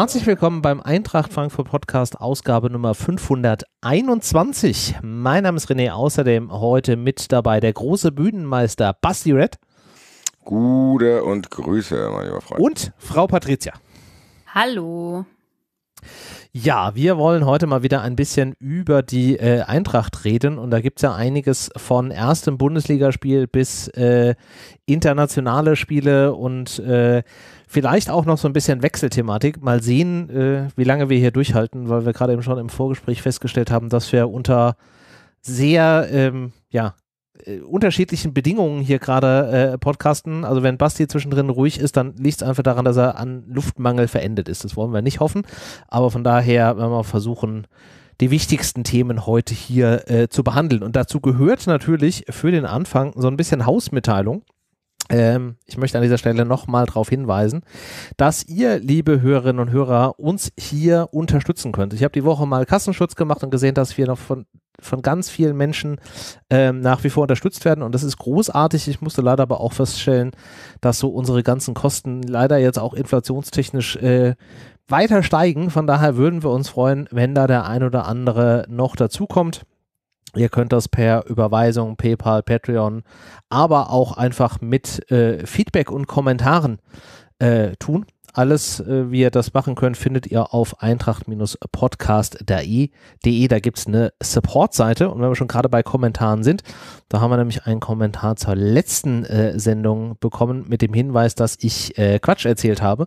Herzlich willkommen beim Eintracht Frankfurt Podcast, Ausgabe Nummer 521. Mein Name ist René, außerdem heute mit dabei der große Bühnenmeister Basti Red. Gute und Grüße, mein lieber Freund. Und Frau Patricia. Hallo. Ja, wir wollen heute mal wieder ein bisschen über die äh, Eintracht reden und da gibt es ja einiges von erstem Bundesligaspiel bis äh, internationale Spiele und äh, Vielleicht auch noch so ein bisschen Wechselthematik. Mal sehen, äh, wie lange wir hier durchhalten, weil wir gerade eben schon im Vorgespräch festgestellt haben, dass wir unter sehr, ähm, ja, äh, unterschiedlichen Bedingungen hier gerade äh, podcasten. Also wenn Basti zwischendrin ruhig ist, dann liegt es einfach daran, dass er an Luftmangel verendet ist. Das wollen wir nicht hoffen. Aber von daher werden wir versuchen, die wichtigsten Themen heute hier äh, zu behandeln. Und dazu gehört natürlich für den Anfang so ein bisschen Hausmitteilung. Ähm, ich möchte an dieser Stelle nochmal darauf hinweisen, dass ihr, liebe Hörerinnen und Hörer, uns hier unterstützen könnt. Ich habe die Woche mal Kassenschutz gemacht und gesehen, dass wir noch von von ganz vielen Menschen ähm, nach wie vor unterstützt werden und das ist großartig. Ich musste leider aber auch feststellen, dass so unsere ganzen Kosten leider jetzt auch inflationstechnisch äh, weiter steigen. Von daher würden wir uns freuen, wenn da der ein oder andere noch dazukommt. Ihr könnt das per Überweisung, PayPal, Patreon, aber auch einfach mit äh, Feedback und Kommentaren äh, tun. Alles, äh, wie ihr das machen könnt, findet ihr auf eintracht-podcast.de. Da gibt es eine Support-Seite. Und wenn wir schon gerade bei Kommentaren sind, da haben wir nämlich einen Kommentar zur letzten äh, Sendung bekommen mit dem Hinweis, dass ich äh, Quatsch erzählt habe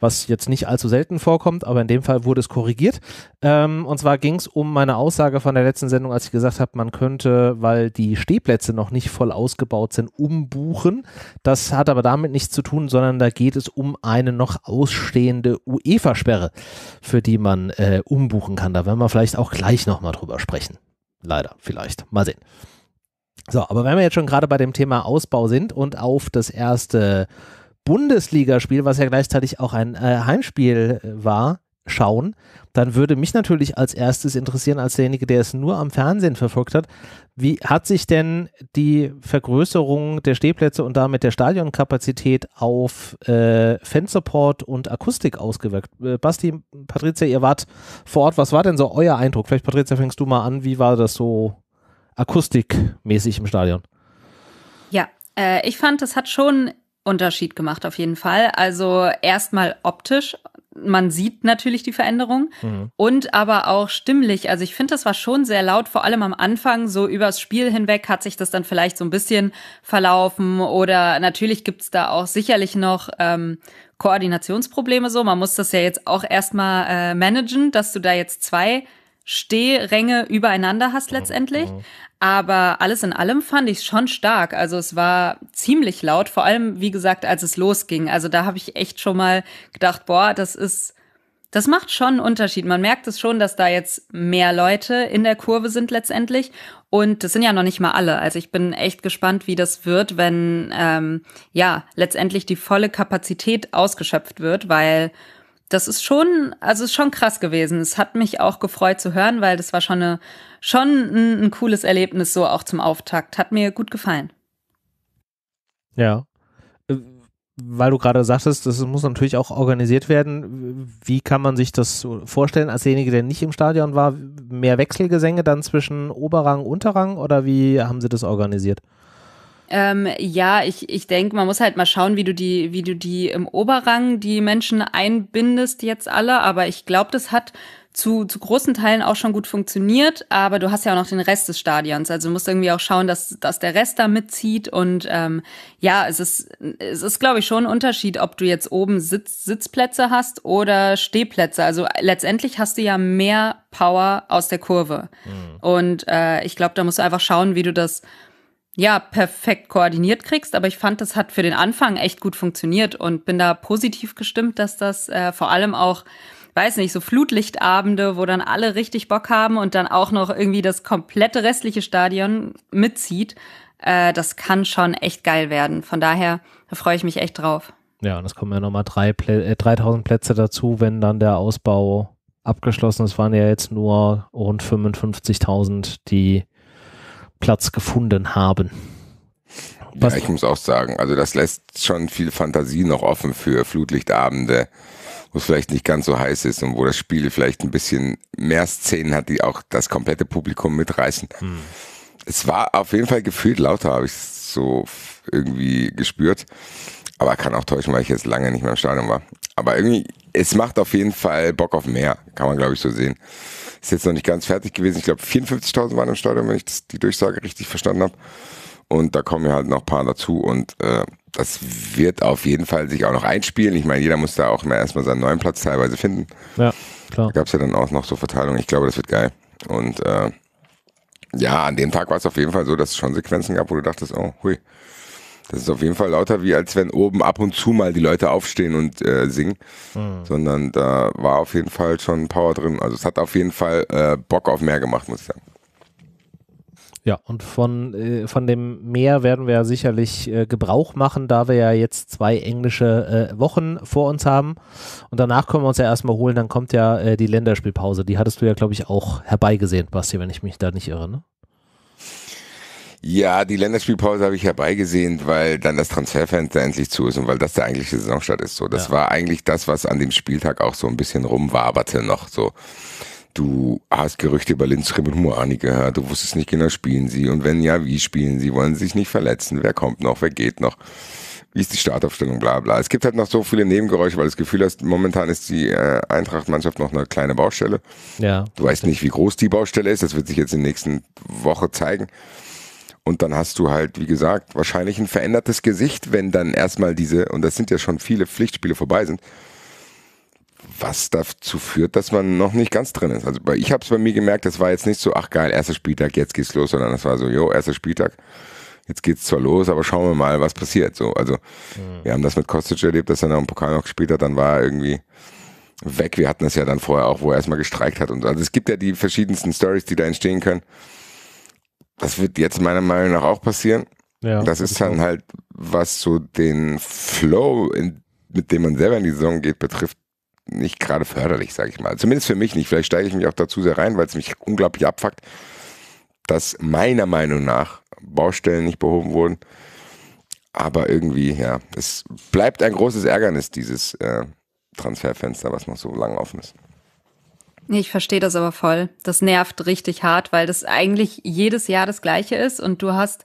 was jetzt nicht allzu selten vorkommt, aber in dem Fall wurde es korrigiert. Ähm, und zwar ging es um meine Aussage von der letzten Sendung, als ich gesagt habe, man könnte, weil die Stehplätze noch nicht voll ausgebaut sind, umbuchen. Das hat aber damit nichts zu tun, sondern da geht es um eine noch ausstehende UEFA-Sperre, für die man äh, umbuchen kann. Da werden wir vielleicht auch gleich nochmal drüber sprechen. Leider, vielleicht. Mal sehen. So, aber wenn wir jetzt schon gerade bei dem Thema Ausbau sind und auf das erste Bundesligaspiel, was ja gleichzeitig auch ein äh, Heimspiel äh, war, schauen, dann würde mich natürlich als erstes interessieren, als derjenige, der es nur am Fernsehen verfolgt hat, wie hat sich denn die Vergrößerung der Stehplätze und damit der Stadionkapazität auf äh, Fansupport und Akustik ausgewirkt? Äh, Basti, Patricia, ihr wart vor Ort, was war denn so euer Eindruck? Vielleicht, Patricia, fängst du mal an, wie war das so akustikmäßig im Stadion? Ja, äh, ich fand, das hat schon Unterschied gemacht, auf jeden Fall. Also erstmal optisch. Man sieht natürlich die Veränderung mhm. und aber auch stimmlich. Also ich finde, das war schon sehr laut, vor allem am Anfang, so übers Spiel hinweg hat sich das dann vielleicht so ein bisschen verlaufen oder natürlich gibt's da auch sicherlich noch ähm, Koordinationsprobleme so. Man muss das ja jetzt auch erstmal äh, managen, dass du da jetzt zwei Stehränge übereinander hast mhm. letztendlich. Mhm. Aber alles in allem fand ich es schon stark. Also es war ziemlich laut, vor allem, wie gesagt, als es losging. Also da habe ich echt schon mal gedacht, boah, das ist, das macht schon einen Unterschied. Man merkt es schon, dass da jetzt mehr Leute in der Kurve sind letztendlich. Und das sind ja noch nicht mal alle. Also ich bin echt gespannt, wie das wird, wenn ähm, ja letztendlich die volle Kapazität ausgeschöpft wird, weil das ist schon, also ist schon krass gewesen. Es hat mich auch gefreut zu hören, weil das war schon, eine, schon ein, ein cooles Erlebnis, so auch zum Auftakt. Hat mir gut gefallen. Ja. Äh, weil du gerade sagtest, das muss natürlich auch organisiert werden. Wie kann man sich das vorstellen, als derjenige, der nicht im Stadion war, mehr Wechselgesänge dann zwischen Oberrang, Unterrang oder wie haben sie das organisiert? Ähm, ja, ich, ich denke, man muss halt mal schauen, wie du die, wie du die im Oberrang die Menschen einbindest jetzt alle. Aber ich glaube, das hat zu, zu großen Teilen auch schon gut funktioniert, aber du hast ja auch noch den Rest des Stadions. Also du musst irgendwie auch schauen, dass, dass der Rest da mitzieht. Und ähm, ja, es ist, es ist, glaube ich, schon ein Unterschied, ob du jetzt oben Sitz, Sitzplätze hast oder Stehplätze. Also letztendlich hast du ja mehr Power aus der Kurve. Mhm. Und äh, ich glaube, da musst du einfach schauen, wie du das ja, perfekt koordiniert kriegst. Aber ich fand, das hat für den Anfang echt gut funktioniert und bin da positiv gestimmt, dass das äh, vor allem auch, weiß nicht, so Flutlichtabende, wo dann alle richtig Bock haben und dann auch noch irgendwie das komplette restliche Stadion mitzieht. Äh, das kann schon echt geil werden. Von daher da freue ich mich echt drauf. Ja, und es kommen ja nochmal drei Plä äh, 3000 Plätze dazu, wenn dann der Ausbau abgeschlossen ist. Es waren ja jetzt nur rund 55.000, die Platz gefunden haben. Was ja, ich muss auch sagen, also das lässt schon viel Fantasie noch offen für Flutlichtabende, wo es vielleicht nicht ganz so heiß ist und wo das Spiel vielleicht ein bisschen mehr Szenen hat, die auch das komplette Publikum mitreißen. Hm. Es war auf jeden Fall gefühlt lauter, habe ich so irgendwie gespürt. Aber kann auch täuschen, weil ich jetzt lange nicht mehr im Stadion war. Aber irgendwie, es macht auf jeden Fall Bock auf mehr, kann man glaube ich so sehen. Ist jetzt noch nicht ganz fertig gewesen. Ich glaube, 54.000 waren im Stadion, wenn ich das, die Durchsage richtig verstanden habe. Und da kommen ja halt noch ein paar dazu und äh, das wird auf jeden Fall sich auch noch einspielen. Ich meine, jeder muss da auch immer erstmal seinen neuen Platz teilweise finden. Ja, klar. Da gab es ja dann auch noch so Verteilungen. Ich glaube, das wird geil. Und äh, ja, an dem Tag war es auf jeden Fall so, dass es schon Sequenzen gab, wo du dachtest, oh, hui, das ist auf jeden Fall lauter, wie als wenn oben ab und zu mal die Leute aufstehen und äh, singen, mhm. sondern da war auf jeden Fall schon Power drin. Also es hat auf jeden Fall äh, Bock auf mehr gemacht, muss ich sagen. Ja, und von, äh, von dem Meer werden wir ja sicherlich äh, Gebrauch machen, da wir ja jetzt zwei englische äh, Wochen vor uns haben. Und danach können wir uns ja erstmal holen, dann kommt ja äh, die Länderspielpause. Die hattest du ja, glaube ich, auch herbeigesehen, Basti, wenn ich mich da nicht irre. Ne? Ja, die Länderspielpause habe ich herbeigesehen, weil dann das Transferfenster endlich zu ist und weil das der eigentliche Saisonstart ist. So, das ja. war eigentlich das, was an dem Spieltag auch so ein bisschen rumwaberte noch. So, du hast Gerüchte über Lindström und Moani gehört, du wusstest nicht genau, spielen sie und wenn ja, wie spielen sie, wollen sie sich nicht verletzen, wer kommt noch, wer geht noch, wie ist die Startaufstellung, bla bla. Es gibt halt noch so viele Nebengeräusche, weil das Gefühl hast, momentan ist die äh, Eintracht-Mannschaft noch eine kleine Baustelle. Ja. Du weißt nicht, wie groß die Baustelle ist, das wird sich jetzt in der nächsten Woche zeigen. Und dann hast du halt, wie gesagt, wahrscheinlich ein verändertes Gesicht, wenn dann erstmal diese, und das sind ja schon viele Pflichtspiele vorbei sind, was dazu führt, dass man noch nicht ganz drin ist. Also ich habe es bei mir gemerkt, das war jetzt nicht so, ach geil, erster Spieltag, jetzt geht's los, sondern das war so, jo, erster Spieltag, jetzt geht's zwar los, aber schauen wir mal, was passiert. So, also mhm. wir haben das mit Kostic erlebt, dass er noch dem Pokal noch gespielt hat, dann war er irgendwie weg. Wir hatten das ja dann vorher auch, wo er erstmal gestreikt hat und so. Also es gibt ja die verschiedensten Stories, die da entstehen können. Das wird jetzt meiner Meinung nach auch passieren. Ja, das ist dann halt, was so den Flow, in, mit dem man selber in die Saison geht, betrifft, nicht gerade förderlich, sage ich mal. Zumindest für mich nicht. Vielleicht steige ich mich auch dazu sehr rein, weil es mich unglaublich abfuckt, dass meiner Meinung nach Baustellen nicht behoben wurden. Aber irgendwie, ja, es bleibt ein großes Ärgernis, dieses äh, Transferfenster, was noch so lange offen ist. Ich verstehe das aber voll. Das nervt richtig hart, weil das eigentlich jedes Jahr das gleiche ist und du hast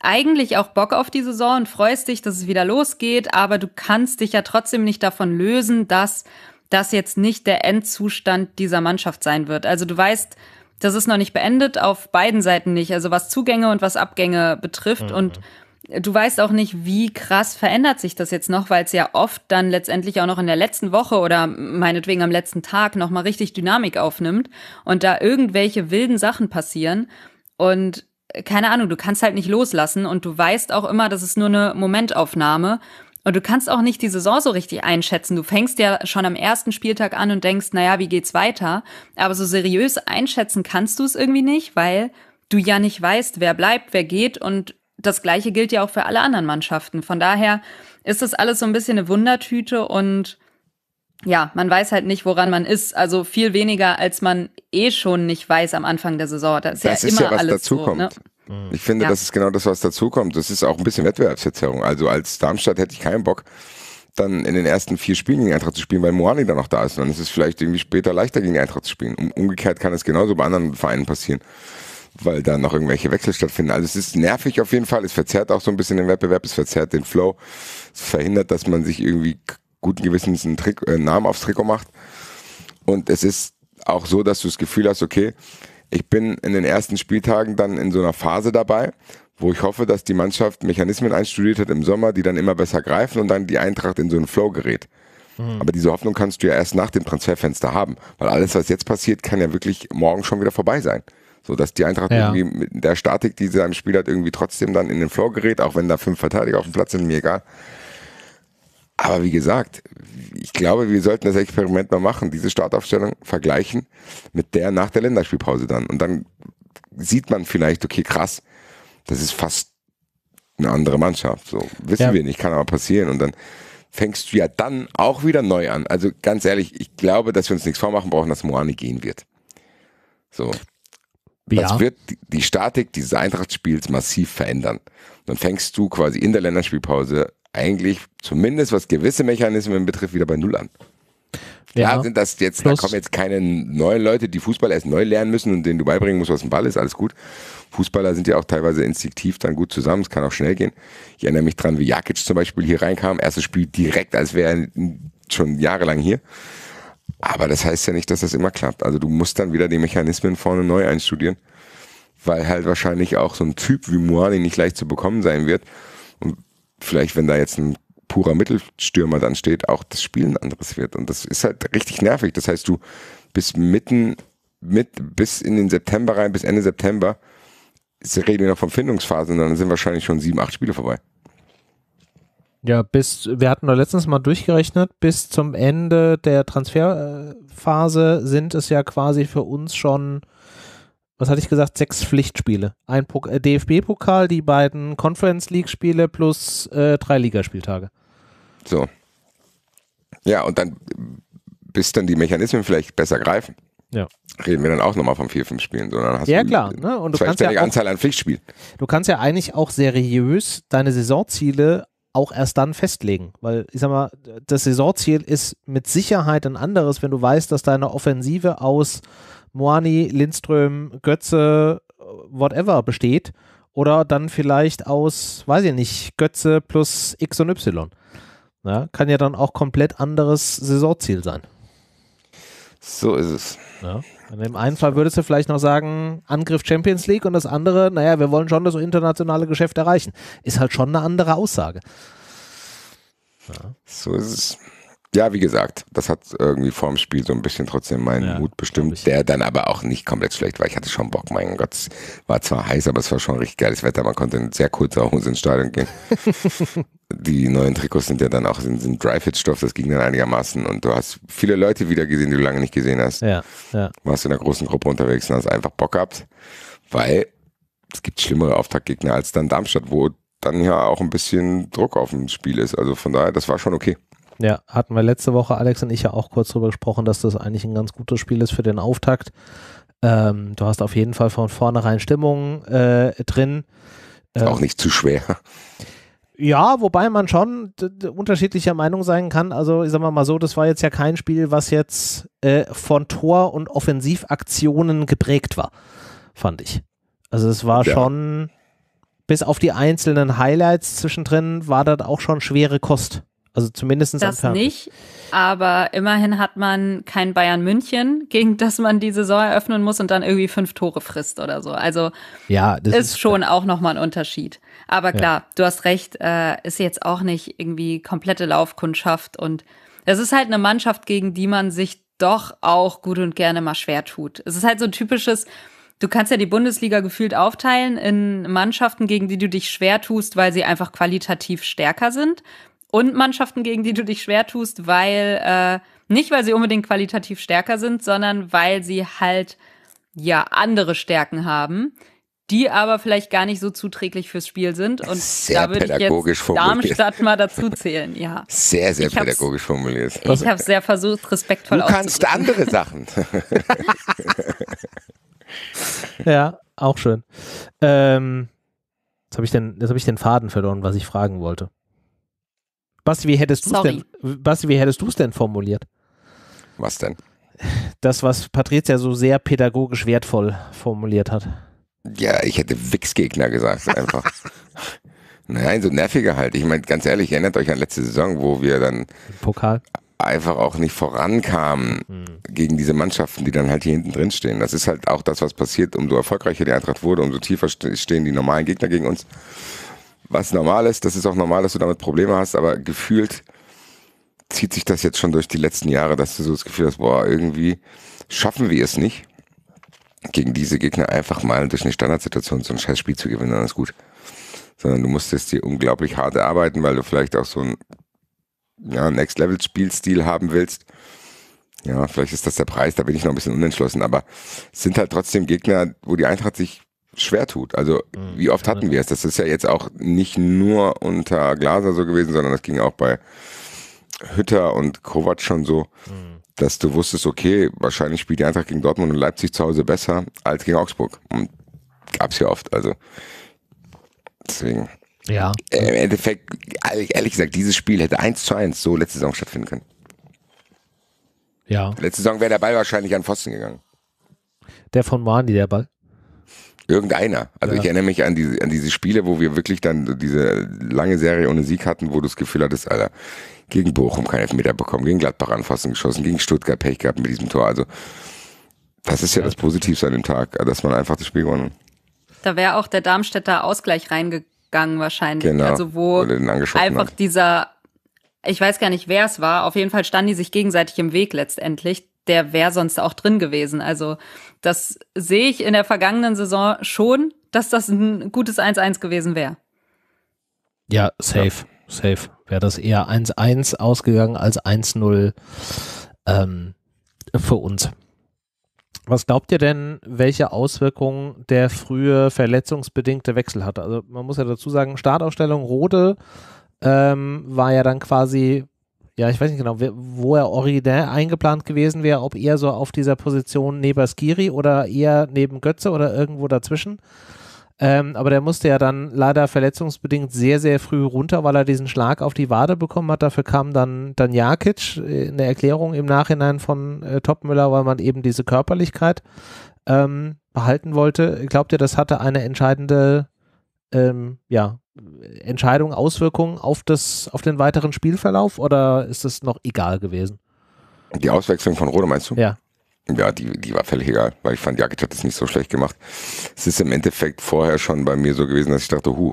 eigentlich auch Bock auf die Saison und freust dich, dass es wieder losgeht, aber du kannst dich ja trotzdem nicht davon lösen, dass das jetzt nicht der Endzustand dieser Mannschaft sein wird. Also du weißt, das ist noch nicht beendet, auf beiden Seiten nicht, also was Zugänge und was Abgänge betrifft mhm. und du weißt auch nicht, wie krass verändert sich das jetzt noch, weil es ja oft dann letztendlich auch noch in der letzten Woche oder meinetwegen am letzten Tag nochmal richtig Dynamik aufnimmt und da irgendwelche wilden Sachen passieren. Und äh, keine Ahnung, du kannst halt nicht loslassen und du weißt auch immer, das ist nur eine Momentaufnahme. Und du kannst auch nicht die Saison so richtig einschätzen. Du fängst ja schon am ersten Spieltag an und denkst, naja, wie geht's weiter? Aber so seriös einschätzen kannst du es irgendwie nicht, weil du ja nicht weißt, wer bleibt, wer geht und das Gleiche gilt ja auch für alle anderen Mannschaften. Von daher ist das alles so ein bisschen eine Wundertüte und ja, man weiß halt nicht, woran man ist. Also viel weniger, als man eh schon nicht weiß am Anfang der Saison. Das ist das ja ist immer ja, was alles dazu so, kommt. Ne? Mhm. Ich finde, ja. das ist genau das, was dazukommt. Das ist auch ein bisschen Wettbewerbsverzerrung. Also als Darmstadt hätte ich keinen Bock, dann in den ersten vier Spielen gegen Eintracht zu spielen, weil Moani dann noch da ist. Und dann ist es vielleicht irgendwie später leichter, gegen Eintracht zu spielen. Umgekehrt kann es genauso bei anderen Vereinen passieren weil da noch irgendwelche Wechsel stattfinden. Also es ist nervig auf jeden Fall, es verzerrt auch so ein bisschen den Wettbewerb, es verzerrt den Flow, es verhindert, dass man sich irgendwie guten Gewissens einen, Trick, äh, einen Namen aufs Trikot macht. Und es ist auch so, dass du das Gefühl hast, okay, ich bin in den ersten Spieltagen dann in so einer Phase dabei, wo ich hoffe, dass die Mannschaft Mechanismen einstudiert hat im Sommer, die dann immer besser greifen und dann die Eintracht in so einen Flow gerät. Hm. Aber diese Hoffnung kannst du ja erst nach dem Transferfenster haben, weil alles, was jetzt passiert, kann ja wirklich morgen schon wieder vorbei sein. So dass die Eintracht ja. irgendwie mit der Statik, die sie im Spiel hat, irgendwie trotzdem dann in den Flow gerät, auch wenn da fünf Verteidiger auf dem Platz sind, mir egal. Aber wie gesagt, ich glaube, wir sollten das Experiment mal machen, diese Startaufstellung vergleichen mit der nach der Länderspielpause dann. Und dann sieht man vielleicht, okay, krass, das ist fast eine andere Mannschaft. So wissen ja. wir nicht, kann aber passieren. Und dann fängst du ja dann auch wieder neu an. Also ganz ehrlich, ich glaube, dass wir uns nichts vormachen brauchen, dass Moani gehen wird. So. Ja. Das wird die Statik dieses Eintracht-Spiels massiv verändern. Dann fängst du quasi in der Länderspielpause eigentlich zumindest was gewisse Mechanismen betrifft wieder bei Null an. Klar ja. sind das jetzt, Plus. da kommen jetzt keine neuen Leute, die Fußball erst neu lernen müssen und denen du beibringen musst, was ein Ball ist, alles gut. Fußballer sind ja auch teilweise instinktiv dann gut zusammen, es kann auch schnell gehen. Ich erinnere mich dran, wie Jakic zum Beispiel hier reinkam, erstes Spiel direkt, als wäre er schon jahrelang hier. Aber das heißt ja nicht, dass das immer klappt. Also du musst dann wieder die Mechanismen vorne neu einstudieren, weil halt wahrscheinlich auch so ein Typ wie Moani nicht leicht zu bekommen sein wird. Und vielleicht, wenn da jetzt ein purer Mittelstürmer dann steht, auch das Spiel ein anderes wird. Und das ist halt richtig nervig. Das heißt, du bist mitten mit bis in den September rein, bis Ende September, reden wir noch von Findungsphase, und dann sind wahrscheinlich schon sieben, acht Spiele vorbei. Ja, bis, wir hatten doch letztens mal durchgerechnet, bis zum Ende der Transferphase sind es ja quasi für uns schon, was hatte ich gesagt, sechs Pflichtspiele. Ein äh, DFB-Pokal, die beiden Conference League-Spiele plus äh, drei Ligaspieltage. So. Ja, und dann, bis dann die Mechanismen vielleicht besser greifen. Ja. Reden wir dann auch nochmal von vier, fünf Spielen, sondern hast ja, du klar, ne? und du kannst ja auch, Anzahl an Pflichtspielen. Du kannst ja eigentlich auch seriös deine Saisonziele auch erst dann festlegen. Weil ich sag mal, das Saisonziel ist mit Sicherheit ein anderes, wenn du weißt, dass deine Offensive aus Moani, Lindström, Götze, äh, whatever besteht. Oder dann vielleicht aus, weiß ich nicht, Götze plus X und Y. Ja, kann ja dann auch komplett anderes Saisonziel sein. So ist es. Ja. In dem einen Fall würdest du vielleicht noch sagen, Angriff Champions League und das andere, naja, wir wollen schon das internationale Geschäft erreichen. Ist halt schon eine andere Aussage. Ja. So ist es ja, wie gesagt, das hat irgendwie vor dem Spiel so ein bisschen trotzdem meinen ja, Mut bestimmt, der dann aber auch nicht komplett schlecht war. Ich hatte schon Bock, mein Gott, es war zwar heiß, aber es war schon richtig geiles Wetter. Man konnte in sehr kurzer Hose ins Stadion gehen. die neuen Trikots sind ja dann auch sind, sind Dry-Fit-Stoff, das ging dann einigermaßen und du hast viele Leute wieder gesehen, die du lange nicht gesehen hast. Ja, ja. Warst in einer großen Gruppe unterwegs und hast einfach Bock gehabt, weil es gibt schlimmere Auftaktgegner als dann Darmstadt, wo dann ja auch ein bisschen Druck auf dem Spiel ist. Also von daher, das war schon okay. Ja, hatten wir letzte Woche, Alex und ich, ja auch kurz drüber gesprochen, dass das eigentlich ein ganz gutes Spiel ist für den Auftakt. Ähm, du hast auf jeden Fall von vornherein Stimmung äh, drin. Ähm, auch nicht zu schwer. Ja, wobei man schon unterschiedlicher Meinung sein kann. Also, ich sag mal, mal so, das war jetzt ja kein Spiel, was jetzt äh, von Tor- und Offensivaktionen geprägt war, fand ich. Also, es war ja. schon, bis auf die einzelnen Highlights zwischendrin, war das auch schon schwere Kost. Also zumindestens das am Fernsehen. nicht, aber immerhin hat man kein Bayern München, gegen das man die Saison eröffnen muss und dann irgendwie fünf Tore frisst oder so. Also ja, das ist, ist schon klar. auch nochmal ein Unterschied. Aber klar, ja. du hast recht, äh, ist jetzt auch nicht irgendwie komplette Laufkundschaft und es ist halt eine Mannschaft, gegen die man sich doch auch gut und gerne mal schwer tut. Es ist halt so ein typisches, du kannst ja die Bundesliga gefühlt aufteilen in Mannschaften, gegen die du dich schwer tust, weil sie einfach qualitativ stärker sind und Mannschaften, gegen die du dich schwer tust, weil äh, nicht, weil sie unbedingt qualitativ stärker sind, sondern weil sie halt ja andere Stärken haben, die aber vielleicht gar nicht so zuträglich fürs Spiel sind. Und sehr da würde ich jetzt Darmstadt mal dazu zählen, ja. Sehr, sehr ich pädagogisch formuliert. Ich habe sehr versucht, respektvoll Du kannst andere Sachen. ja, auch schön. Ähm, jetzt habe ich, den, jetzt hab ich den Faden verloren, was ich fragen wollte. Basti, wie hättest du es denn, Basti, wie hättest du es denn formuliert? Was denn? Das, was Patrizia so sehr pädagogisch wertvoll formuliert hat. Ja, ich hätte Wichsgegner gesagt, einfach. Nein, so nerviger halt. Ich meine, ganz ehrlich, erinnert euch an letzte Saison, wo wir dann Pokal. einfach auch nicht vorankamen mhm. gegen diese Mannschaften, die dann halt hier hinten drin stehen. Das ist halt auch das, was passiert. Umso erfolgreicher die Eintracht wurde, umso tiefer stehen die normalen Gegner gegen uns was normal ist, das ist auch normal, dass du damit Probleme hast, aber gefühlt zieht sich das jetzt schon durch die letzten Jahre, dass du so das Gefühl hast, boah, irgendwie schaffen wir es nicht, gegen diese Gegner einfach mal durch eine Standardsituation so ein scheiß Spiel zu gewinnen, dann ist gut. Sondern du musstest dir unglaublich hart arbeiten, weil du vielleicht auch so ein ja, Next-Level-Spielstil haben willst. Ja, vielleicht ist das der Preis, da bin ich noch ein bisschen unentschlossen, aber es sind halt trotzdem Gegner, wo die Eintracht sich schwer tut. Also mhm, wie oft hatten wir es? Das ist ja jetzt auch nicht nur unter Glaser so gewesen, sondern das ging auch bei Hütter und Kovac schon so, mhm. dass du wusstest, okay, wahrscheinlich spielt die Eintracht gegen Dortmund und Leipzig zu Hause besser als gegen Augsburg. Und hm, es ja oft. Also deswegen. Ja. Äh, Im Endeffekt, ehrlich gesagt, dieses Spiel hätte eins zu eins so letzte Saison stattfinden können. Ja. Letzte Saison wäre der Ball wahrscheinlich an Pfosten gegangen. Der von Mani, der Ball? Irgendeiner. Also ja. ich erinnere mich an diese, an diese Spiele, wo wir wirklich dann diese lange Serie ohne Sieg hatten, wo du das Gefühl hattest, Alter, gegen Bochum keinen Elfmeter bekommen, gegen Gladbach anfassen geschossen, gegen Stuttgart Pech gehabt mit diesem Tor. Also das ist ja, ja. das Positivste an dem Tag, dass man einfach das Spiel gewonnen Da wäre auch der Darmstädter Ausgleich reingegangen wahrscheinlich. Genau, also wo, einfach hat. dieser, ich weiß gar nicht, wer es war, auf jeden Fall standen die sich gegenseitig im Weg letztendlich. Der wäre sonst auch drin gewesen. Also das sehe ich in der vergangenen Saison schon, dass das ein gutes 1-1 gewesen wäre. Ja, safe, ja. safe. Wäre das eher 1-1 ausgegangen als 1-0 ähm, für uns. Was glaubt ihr denn, welche Auswirkungen der frühe verletzungsbedingte Wechsel hatte? Also man muss ja dazu sagen, Startausstellung Rode ähm, war ja dann quasi ja, ich weiß nicht genau, wo er originär eingeplant gewesen wäre, ob eher so auf dieser Position neben Skiri oder eher neben Götze oder irgendwo dazwischen. Ähm, aber der musste ja dann leider verletzungsbedingt sehr, sehr früh runter, weil er diesen Schlag auf die Wade bekommen hat. Dafür kam dann, dann Jakic, der Erklärung im Nachhinein von äh, Topmüller, weil man eben diese Körperlichkeit ähm, behalten wollte. Glaubt ihr, das hatte eine entscheidende ähm, ja, Entscheidungen, Auswirkungen auf, das, auf den weiteren Spielverlauf oder ist das noch egal gewesen? Die Auswechslung von Rode meinst du? Ja. Ja, die, die war völlig egal, weil ich fand, Jakic hat das nicht so schlecht gemacht. Es ist im Endeffekt vorher schon bei mir so gewesen, dass ich dachte, hu,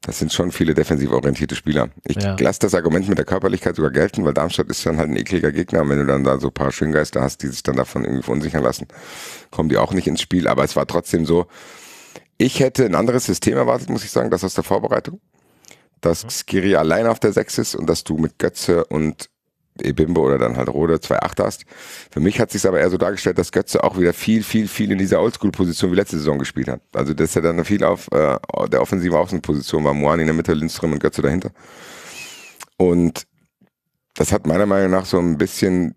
das sind schon viele defensiv orientierte Spieler. Ich ja. lasse das Argument mit der Körperlichkeit sogar gelten, weil Darmstadt ist dann halt ein ekliger Gegner. Und wenn du dann da so ein paar Schöngeister hast, die sich dann davon irgendwie verunsichern lassen, kommen die auch nicht ins Spiel. Aber es war trotzdem so, ich hätte ein anderes System erwartet, muss ich sagen, das aus der Vorbereitung. Dass mhm. Skiri allein auf der 6 ist und dass du mit Götze und Ebimbo oder dann halt Rode 2-8 hast. Für mich hat sich aber eher so dargestellt, dass Götze auch wieder viel, viel, viel in dieser Oldschool-Position wie letzte Saison gespielt hat. Also dass er dann viel auf äh, der offensiven Außenposition war, Moani in der Mitte, Lindström und Götze dahinter. Und das hat meiner Meinung nach so ein bisschen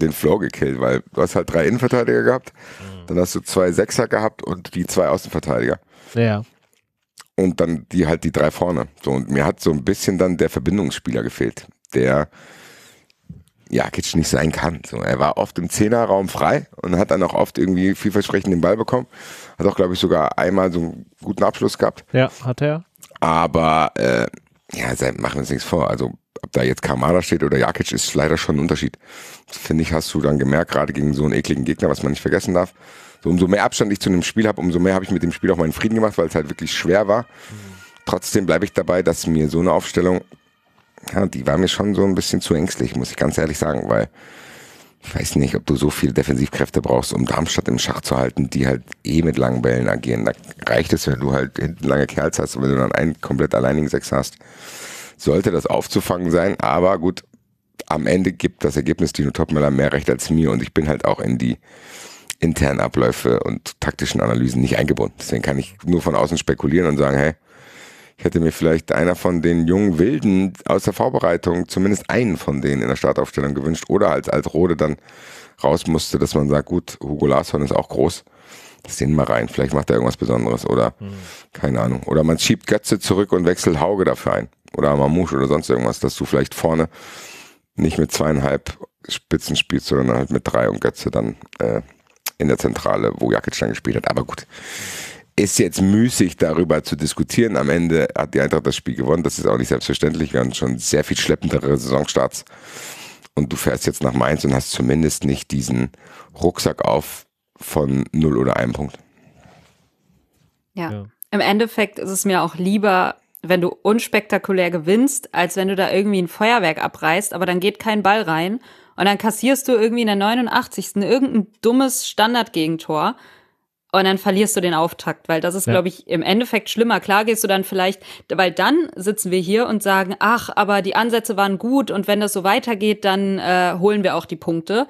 den Flow gekillt, weil du hast halt drei Innenverteidiger gehabt. Mhm dann hast du zwei Sechser gehabt und die zwei Außenverteidiger. Ja. Und dann die halt die drei vorne. So, und mir hat so ein bisschen dann der Verbindungsspieler gefehlt, der Jakic nicht sein kann. So, er war oft im Zehnerraum frei und hat dann auch oft irgendwie vielversprechend den Ball bekommen. Hat auch, glaube ich, sogar einmal so einen guten Abschluss gehabt. Ja, hat er. Aber äh, ja, machen wir uns nichts vor. Also ob da jetzt Kamada steht oder Jakic, ist leider schon ein Unterschied. Finde ich, hast du dann gemerkt, gerade gegen so einen ekligen Gegner, was man nicht vergessen darf. So, umso mehr Abstand ich zu einem Spiel habe, umso mehr habe ich mit dem Spiel auch meinen Frieden gemacht, weil es halt wirklich schwer war. Trotzdem bleibe ich dabei, dass mir so eine Aufstellung, ja, die war mir schon so ein bisschen zu ängstlich, muss ich ganz ehrlich sagen, weil ich weiß nicht, ob du so viele Defensivkräfte brauchst, um Darmstadt im Schach zu halten, die halt eh mit langen Bällen agieren. Da reicht es, wenn du halt hinten lange Kerls hast und wenn du dann einen komplett alleinigen Sechs hast sollte das aufzufangen sein. Aber gut, am Ende gibt das Ergebnis Dino Topmüller mehr Recht als mir und ich bin halt auch in die internen Abläufe und taktischen Analysen nicht eingebunden. Deswegen kann ich nur von außen spekulieren und sagen, hey, ich hätte mir vielleicht einer von den jungen Wilden aus der Vorbereitung, zumindest einen von denen in der Startaufstellung gewünscht oder als Altrode dann raus musste, dass man sagt, gut, Hugo Larsson ist auch groß, lass den mal rein, vielleicht macht er irgendwas Besonderes oder mhm. keine Ahnung. Oder man schiebt Götze zurück und wechselt Hauge dafür ein oder Mamouche oder sonst irgendwas, dass du vielleicht vorne nicht mit zweieinhalb Spitzen spielst, sondern halt mit drei und Götze dann äh, in der Zentrale, wo Jakic dann gespielt hat. Aber gut, ist jetzt müßig darüber zu diskutieren. Am Ende hat die Eintracht das Spiel gewonnen. Das ist auch nicht selbstverständlich. Wir haben schon sehr viel schleppendere Saisonstarts. Und du fährst jetzt nach Mainz und hast zumindest nicht diesen Rucksack auf von null oder einem Punkt. Ja. ja. Im Endeffekt ist es mir auch lieber, wenn du unspektakulär gewinnst, als wenn du da irgendwie ein Feuerwerk abreißt, aber dann geht kein Ball rein und dann kassierst du irgendwie in der 89. irgendein dummes Standardgegentor und dann verlierst du den Auftakt, weil das ist, ja. glaube ich, im Endeffekt schlimmer. Klar gehst du dann vielleicht, weil dann sitzen wir hier und sagen, ach, aber die Ansätze waren gut und wenn das so weitergeht, dann äh, holen wir auch die Punkte.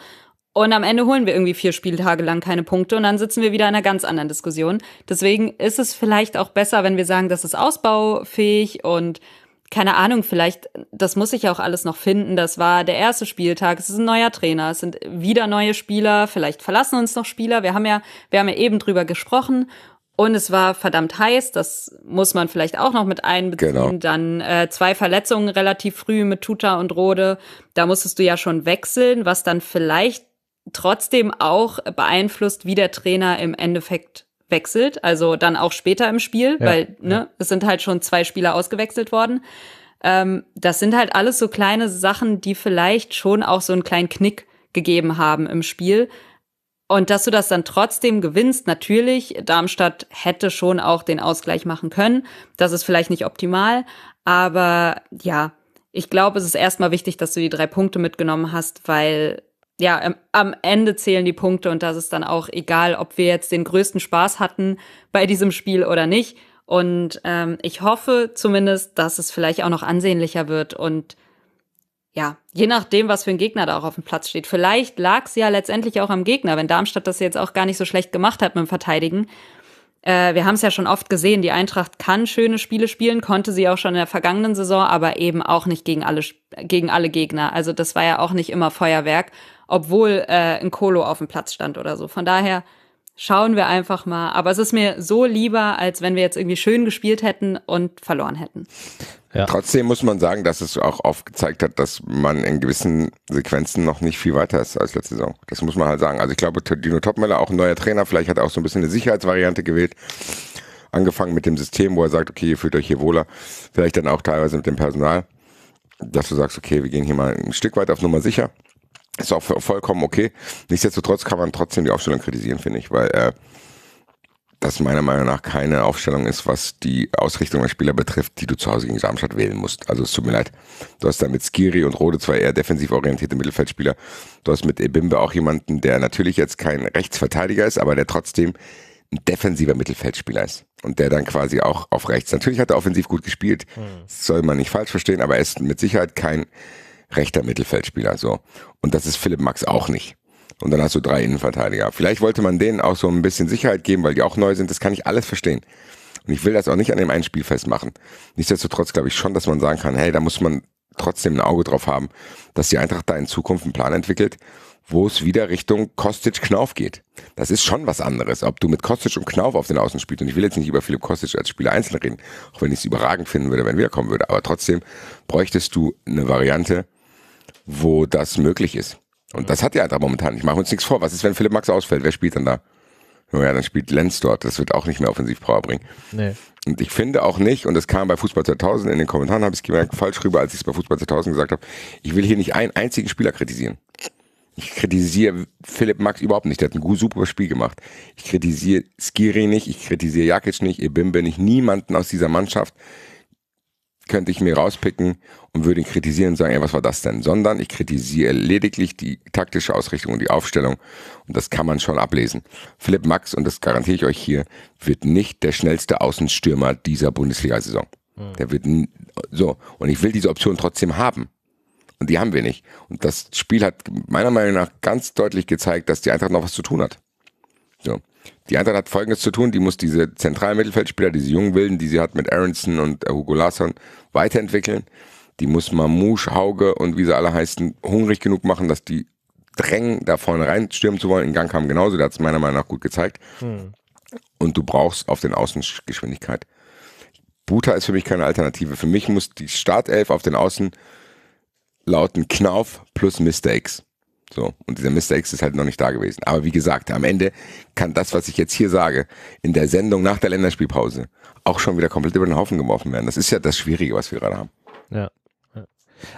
Und am Ende holen wir irgendwie vier Spieltage lang keine Punkte und dann sitzen wir wieder in einer ganz anderen Diskussion. Deswegen ist es vielleicht auch besser, wenn wir sagen, das ist ausbaufähig und keine Ahnung, vielleicht, das muss ich auch alles noch finden. Das war der erste Spieltag, es ist ein neuer Trainer, es sind wieder neue Spieler, vielleicht verlassen uns noch Spieler. Wir haben ja, wir haben ja eben drüber gesprochen und es war verdammt heiß, das muss man vielleicht auch noch mit einbeziehen. Genau. Dann äh, zwei Verletzungen relativ früh mit Tuta und Rode. Da musstest du ja schon wechseln, was dann vielleicht trotzdem auch beeinflusst, wie der Trainer im Endeffekt wechselt, also dann auch später im Spiel, ja, weil ne, ja. es sind halt schon zwei Spieler ausgewechselt worden. Ähm, das sind halt alles so kleine Sachen, die vielleicht schon auch so einen kleinen Knick gegeben haben im Spiel. Und dass du das dann trotzdem gewinnst, natürlich, Darmstadt hätte schon auch den Ausgleich machen können. Das ist vielleicht nicht optimal, aber ja, ich glaube, es ist erstmal wichtig, dass du die drei Punkte mitgenommen hast, weil ja, ähm, am Ende zählen die Punkte und das ist dann auch egal, ob wir jetzt den größten Spaß hatten bei diesem Spiel oder nicht. Und ähm, ich hoffe zumindest, dass es vielleicht auch noch ansehnlicher wird und ja, je nachdem, was für ein Gegner da auch auf dem Platz steht. Vielleicht lag es ja letztendlich auch am Gegner, wenn Darmstadt das jetzt auch gar nicht so schlecht gemacht hat mit dem Verteidigen äh, wir haben es ja schon oft gesehen, die Eintracht kann schöne Spiele spielen, konnte sie auch schon in der vergangenen Saison, aber eben auch nicht gegen alle, gegen alle Gegner. Also das war ja auch nicht immer Feuerwerk, obwohl äh, ein Kolo auf dem Platz stand oder so. Von daher schauen wir einfach mal. Aber es ist mir so lieber, als wenn wir jetzt irgendwie schön gespielt hätten und verloren hätten. Ja. Trotzdem muss man sagen, dass es auch aufgezeigt hat, dass man in gewissen Sequenzen noch nicht viel weiter ist als letzte Saison. Das muss man halt sagen. Also ich glaube, Dino Topmeller, auch ein neuer Trainer, vielleicht hat er auch so ein bisschen eine Sicherheitsvariante gewählt. Angefangen mit dem System, wo er sagt, okay, ihr fühlt euch hier wohler. Vielleicht dann auch teilweise mit dem Personal, dass du sagst, okay, wir gehen hier mal ein Stück weit auf Nummer sicher. Ist auch vollkommen okay. Nichtsdestotrotz kann man trotzdem die Aufstellung kritisieren, finde ich, weil äh, das meiner Meinung nach keine Aufstellung ist, was die Ausrichtung der Spieler betrifft, die du zu Hause gegen Darmstadt wählen musst. Also es tut mir leid. Du hast da mit Skiri und Rode zwei eher defensiv orientierte Mittelfeldspieler. Du hast mit Ebimbe auch jemanden, der natürlich jetzt kein Rechtsverteidiger ist, aber der trotzdem ein defensiver Mittelfeldspieler ist und der dann quasi auch auf rechts. Natürlich hat er offensiv gut gespielt, mhm. soll man nicht falsch verstehen, aber er ist mit Sicherheit kein rechter Mittelfeldspieler so. Und das ist Philipp Max auch nicht. Und dann hast du drei Innenverteidiger. Vielleicht wollte man denen auch so ein bisschen Sicherheit geben, weil die auch neu sind. Das kann ich alles verstehen. Und ich will das auch nicht an dem einen Spiel festmachen. Nichtsdestotrotz glaube ich schon, dass man sagen kann, hey, da muss man trotzdem ein Auge drauf haben, dass die Eintracht da in Zukunft einen Plan entwickelt, wo es wieder Richtung Kostic-Knauf geht. Das ist schon was anderes, ob du mit Kostic und Knauf auf den Außen spielst. Und ich will jetzt nicht über Philipp Kostic als Spieler einzeln reden, auch wenn ich es überragend finden würde, wenn er wiederkommen würde. Aber trotzdem bräuchtest du eine Variante, wo das möglich ist. Und das hat ja Eintracht momentan. Ich mache uns nichts vor. Was ist, wenn Philipp Max ausfällt? Wer spielt dann da? Naja, dann spielt Lenz dort. Das wird auch nicht mehr Offensivpower bringen. Nee. Und ich finde auch nicht, und das kam bei Fußball 2000 in den Kommentaren, habe ich es gemerkt, falsch rüber, als ich es bei Fußball 2000 gesagt habe. Ich will hier nicht einen einzigen Spieler kritisieren. Ich kritisiere Philipp Max überhaupt nicht. Der hat ein super Spiel gemacht. Ich kritisiere Skiri nicht, ich kritisiere Jakic nicht, Ibim bin ich niemanden aus dieser Mannschaft könnte ich mir rauspicken und würde ihn kritisieren und sagen, ey, was war das denn? Sondern ich kritisiere lediglich die taktische Ausrichtung und die Aufstellung. Und das kann man schon ablesen. Philipp Max, und das garantiere ich euch hier, wird nicht der schnellste Außenstürmer dieser Bundesliga-Saison. Mhm. Der wird so. Und ich will diese Option trotzdem haben. Und die haben wir nicht. Und das Spiel hat meiner Meinung nach ganz deutlich gezeigt, dass die Eintracht noch was zu tun hat. Die Eintracht hat Folgendes zu tun, die muss diese zentralen Mittelfeldspieler, diese jungen Wilden, die sie hat mit Aronson und äh, Hugo Larsson, weiterentwickeln. Die muss Mamouche, Hauge und wie sie alle heißen, hungrig genug machen, dass die drängen, da vorne reinstürmen zu wollen. In Gang kam genauso, der hat es meiner Meinung nach gut gezeigt. Hm. Und du brauchst auf den Außen Geschwindigkeit. Buta ist für mich keine Alternative. Für mich muss die Startelf auf den Außen lauten Knauf plus Mistakes. So. Und dieser Mr. X ist halt noch nicht da gewesen. Aber wie gesagt, am Ende kann das, was ich jetzt hier sage, in der Sendung nach der Länderspielpause auch schon wieder komplett über den Haufen geworfen werden. Das ist ja das Schwierige, was wir gerade haben. Ja.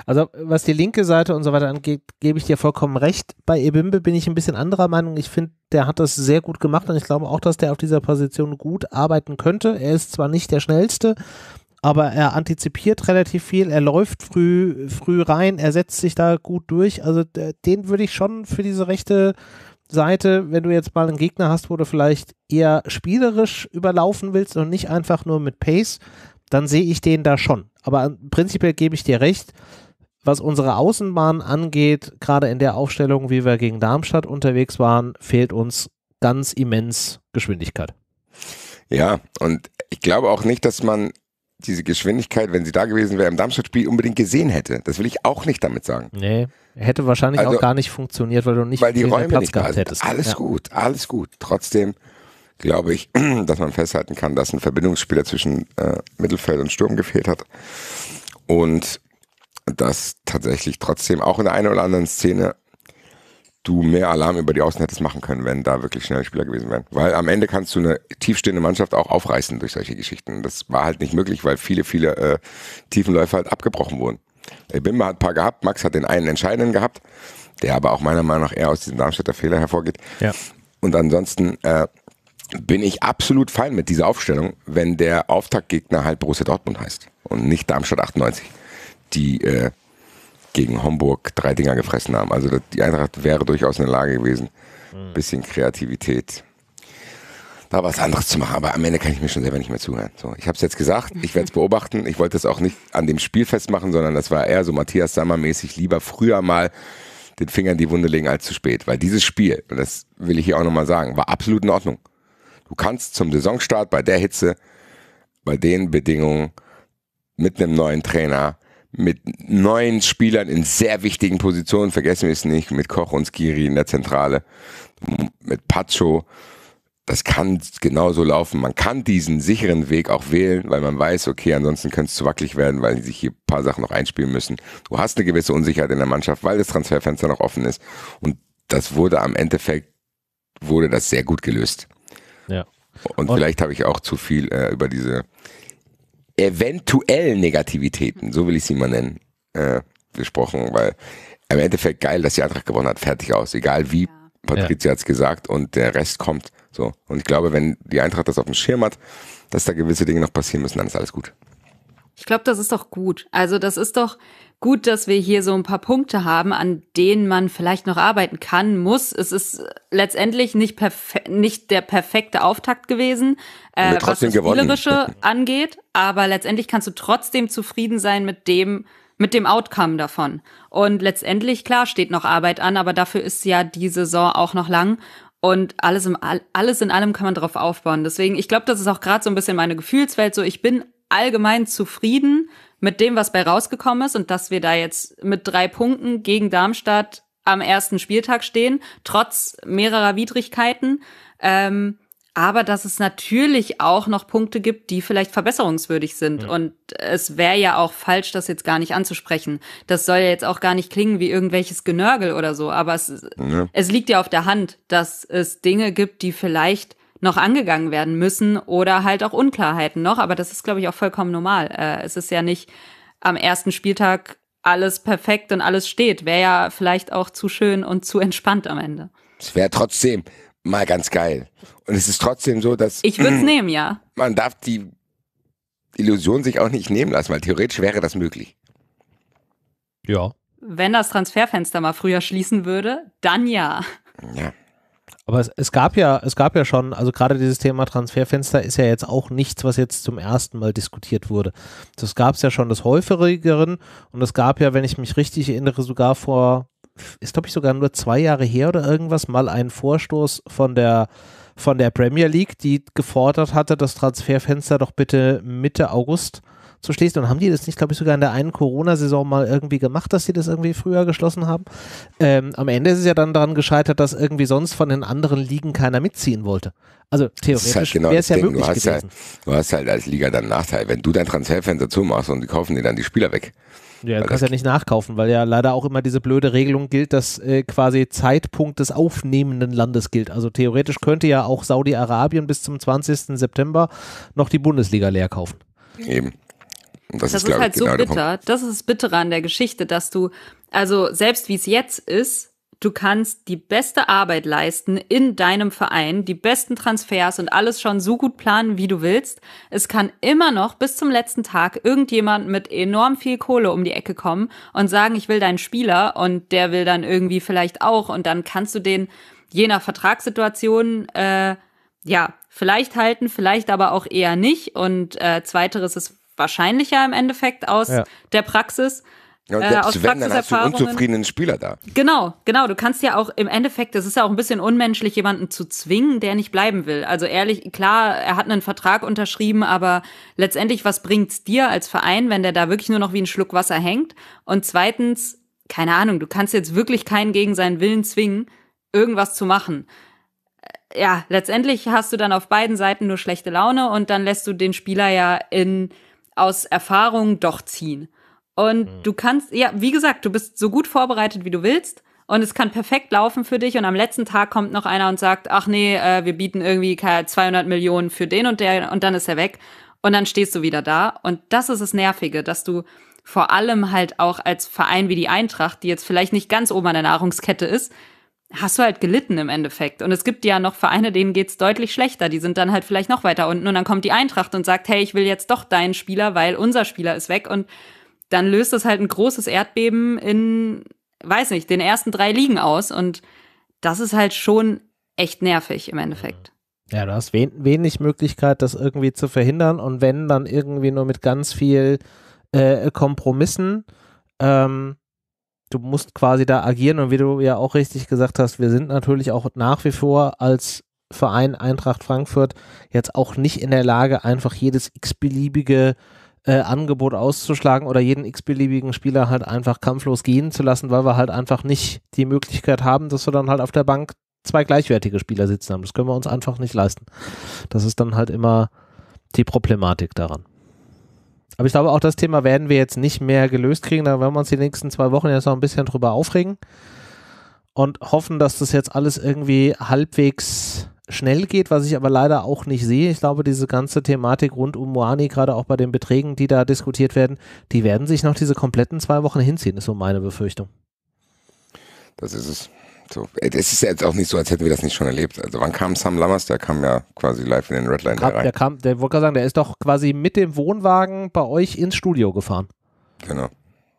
Also was die linke Seite und so weiter angeht, gebe ich dir vollkommen recht. Bei Ebimbe bin ich ein bisschen anderer Meinung. Ich finde, der hat das sehr gut gemacht und ich glaube auch, dass der auf dieser Position gut arbeiten könnte. Er ist zwar nicht der schnellste, aber er antizipiert relativ viel, er läuft früh, früh rein, er setzt sich da gut durch. Also äh, den würde ich schon für diese rechte Seite, wenn du jetzt mal einen Gegner hast, wo du vielleicht eher spielerisch überlaufen willst und nicht einfach nur mit Pace, dann sehe ich den da schon. Aber prinzipiell gebe ich dir recht, was unsere Außenbahn angeht, gerade in der Aufstellung, wie wir gegen Darmstadt unterwegs waren, fehlt uns ganz immens Geschwindigkeit. Ja, und ich glaube auch nicht, dass man diese Geschwindigkeit, wenn sie da gewesen wäre im Darmstadt-Spiel, unbedingt gesehen hätte. Das will ich auch nicht damit sagen. Nee, hätte wahrscheinlich also, auch gar nicht funktioniert, weil du nicht weil die Räume Platz nicht gehabt hättest. Alles ja. gut, alles gut. Trotzdem glaube ich, dass man festhalten kann, dass ein Verbindungsspieler zwischen äh, Mittelfeld und Sturm gefehlt hat. Und dass tatsächlich trotzdem auch in der einen oder anderen Szene du mehr Alarm über die Außen hättest machen können, wenn da wirklich schnelle Spieler gewesen wären. Weil am Ende kannst du eine tiefstehende Mannschaft auch aufreißen durch solche Geschichten. Das war halt nicht möglich, weil viele, viele äh, Tiefenläufer halt abgebrochen wurden. Bimba hat ein paar gehabt, Max hat den einen entscheidenden gehabt, der aber auch meiner Meinung nach eher aus diesem Darmstädter Fehler hervorgeht. Ja. Und ansonsten äh, bin ich absolut fein mit dieser Aufstellung, wenn der Auftaktgegner halt Borussia Dortmund heißt und nicht Darmstadt 98, die äh, gegen Homburg drei Dinger gefressen haben. Also die Eintracht wäre durchaus in der Lage gewesen, ein hm. bisschen Kreativität da was anderes zu machen. Aber am Ende kann ich mir schon selber nicht mehr zuhören. So, ich habe es jetzt gesagt, ich werde es beobachten. Ich wollte es auch nicht an dem Spiel festmachen, sondern das war eher so Matthias Sammer-mäßig lieber früher mal den Finger in die Wunde legen als zu spät. Weil dieses Spiel, und das will ich hier auch nochmal sagen, war absolut in Ordnung. Du kannst zum Saisonstart bei der Hitze, bei den Bedingungen mit einem neuen Trainer mit neuen Spielern in sehr wichtigen Positionen. Vergessen wir es nicht, mit Koch und Skiri in der Zentrale, mit Pacho. Das kann genauso laufen. Man kann diesen sicheren Weg auch wählen, weil man weiß, okay, ansonsten könnte es zu wackelig werden, weil sich hier ein paar Sachen noch einspielen müssen. Du hast eine gewisse Unsicherheit in der Mannschaft, weil das Transferfenster noch offen ist. Und das wurde am Endeffekt, wurde das sehr gut gelöst. Ja. Und, und vielleicht habe ich auch zu viel äh, über diese eventuell Negativitäten, so will ich sie mal nennen, äh, gesprochen, weil im Endeffekt geil, dass die Eintracht gewonnen hat, fertig aus. Egal wie, ja. Patricia ja. hat's gesagt und der Rest kommt. So. Und ich glaube, wenn die Eintracht das auf dem Schirm hat, dass da gewisse Dinge noch passieren müssen, dann ist alles gut. Ich glaube, das ist doch gut. Also das ist doch, gut, dass wir hier so ein paar Punkte haben, an denen man vielleicht noch arbeiten kann, muss. Es ist letztendlich nicht, nicht der perfekte Auftakt gewesen, äh, was das Spielerische angeht, aber letztendlich kannst du trotzdem zufrieden sein mit dem, mit dem Outcome davon. Und letztendlich, klar, steht noch Arbeit an, aber dafür ist ja die Saison auch noch lang. Und alles, im, alles in allem kann man drauf aufbauen. Deswegen, ich glaube, das ist auch gerade so ein bisschen meine Gefühlswelt. So, ich bin allgemein zufrieden mit dem, was bei rausgekommen ist und dass wir da jetzt mit drei Punkten gegen Darmstadt am ersten Spieltag stehen, trotz mehrerer Widrigkeiten. Ähm, aber dass es natürlich auch noch Punkte gibt, die vielleicht verbesserungswürdig sind. Ja. Und es wäre ja auch falsch, das jetzt gar nicht anzusprechen. Das soll ja jetzt auch gar nicht klingen wie irgendwelches Genörgel oder so. Aber es, ja. es liegt ja auf der Hand, dass es Dinge gibt, die vielleicht noch angegangen werden müssen oder halt auch Unklarheiten noch. Aber das ist, glaube ich, auch vollkommen normal. Äh, es ist ja nicht am ersten Spieltag alles perfekt und alles steht. Wäre ja vielleicht auch zu schön und zu entspannt am Ende. Es wäre trotzdem mal ganz geil. Und es ist trotzdem so, dass. Ich würde es nehmen, ja. Man darf die Illusion sich auch nicht nehmen lassen, weil theoretisch wäre das möglich. Ja. Wenn das Transferfenster mal früher schließen würde, dann ja. Ja. Aber es, es, gab ja, es gab ja schon, also gerade dieses Thema Transferfenster ist ja jetzt auch nichts, was jetzt zum ersten Mal diskutiert wurde. Das gab es ja schon des häufigeren und es gab ja, wenn ich mich richtig erinnere, sogar vor, ist glaube ich sogar nur zwei Jahre her oder irgendwas, mal einen Vorstoß von der von der Premier League, die gefordert hatte, das Transferfenster doch bitte Mitte August zu schließen. Und haben die das nicht, glaube ich, sogar in der einen Corona-Saison mal irgendwie gemacht, dass sie das irgendwie früher geschlossen haben? Ähm, am Ende ist es ja dann daran gescheitert, dass irgendwie sonst von den anderen Ligen keiner mitziehen wollte. Also halt theoretisch halt genau wäre es ja Ding. möglich du gewesen. Halt, du hast halt als Liga dann einen Nachteil, wenn du dein Transferfenster zumachst und die kaufen dir dann die Spieler weg. Ja, du kannst ja nicht nachkaufen, weil ja leider auch immer diese blöde Regelung gilt, dass äh, quasi Zeitpunkt des aufnehmenden Landes gilt. Also theoretisch könnte ja auch Saudi-Arabien bis zum 20. September noch die Bundesliga leer kaufen. Eben. Das, das ist, ist halt ich, genau so bitter. Das ist das Bittere an der Geschichte, dass du, also selbst wie es jetzt ist, du kannst die beste Arbeit leisten in deinem Verein, die besten Transfers und alles schon so gut planen, wie du willst. Es kann immer noch bis zum letzten Tag irgendjemand mit enorm viel Kohle um die Ecke kommen und sagen, ich will deinen Spieler und der will dann irgendwie vielleicht auch und dann kannst du den je nach Vertragssituation äh, ja vielleicht halten, vielleicht aber auch eher nicht und äh, zweiteres ist wahrscheinlicher im Endeffekt aus ja. der Praxis. Ja, und äh, selbst äh, wenn, dann hast du einen unzufriedenen Spieler da. Genau, genau. Du kannst ja auch im Endeffekt, das ist ja auch ein bisschen unmenschlich, jemanden zu zwingen, der nicht bleiben will. Also ehrlich, klar, er hat einen Vertrag unterschrieben, aber letztendlich, was bringt's dir als Verein, wenn der da wirklich nur noch wie ein Schluck Wasser hängt? Und zweitens, keine Ahnung, du kannst jetzt wirklich keinen gegen seinen Willen zwingen, irgendwas zu machen. Ja, letztendlich hast du dann auf beiden Seiten nur schlechte Laune und dann lässt du den Spieler ja in aus Erfahrung doch ziehen. Und mhm. du kannst, ja, wie gesagt, du bist so gut vorbereitet, wie du willst. Und es kann perfekt laufen für dich. Und am letzten Tag kommt noch einer und sagt, ach nee, äh, wir bieten irgendwie 200 Millionen für den und der. Und dann ist er weg. Und dann stehst du wieder da. Und das ist das Nervige, dass du vor allem halt auch als Verein wie die Eintracht, die jetzt vielleicht nicht ganz oben an der Nahrungskette ist, hast du halt gelitten im Endeffekt. Und es gibt ja noch Vereine, denen geht es deutlich schlechter. Die sind dann halt vielleicht noch weiter unten und dann kommt die Eintracht und sagt, hey, ich will jetzt doch deinen Spieler, weil unser Spieler ist weg. Und dann löst es halt ein großes Erdbeben in, weiß nicht, den ersten drei Ligen aus. Und das ist halt schon echt nervig im Endeffekt. Ja, du hast wenig Möglichkeit, das irgendwie zu verhindern. Und wenn, dann irgendwie nur mit ganz viel äh, Kompromissen. Ähm du musst quasi da agieren und wie du ja auch richtig gesagt hast, wir sind natürlich auch nach wie vor als Verein Eintracht Frankfurt jetzt auch nicht in der Lage, einfach jedes x-beliebige äh, Angebot auszuschlagen oder jeden x-beliebigen Spieler halt einfach kampflos gehen zu lassen, weil wir halt einfach nicht die Möglichkeit haben, dass wir dann halt auf der Bank zwei gleichwertige Spieler sitzen haben. Das können wir uns einfach nicht leisten. Das ist dann halt immer die Problematik daran. Aber ich glaube, auch das Thema werden wir jetzt nicht mehr gelöst kriegen. Da werden wir uns die nächsten zwei Wochen jetzt noch ein bisschen drüber aufregen und hoffen, dass das jetzt alles irgendwie halbwegs schnell geht, was ich aber leider auch nicht sehe. Ich glaube, diese ganze Thematik rund um Moani, gerade auch bei den Beträgen, die da diskutiert werden, die werden sich noch diese kompletten zwei Wochen hinziehen, ist so meine Befürchtung. Das ist es. So, es ist ja jetzt auch nicht so, als hätten wir das nicht schon erlebt. Also wann kam Sam Lammers? Der kam ja quasi live in den Redline kam, rein. Der kam, der wollte sagen, der ist doch quasi mit dem Wohnwagen bei euch ins Studio gefahren. Genau.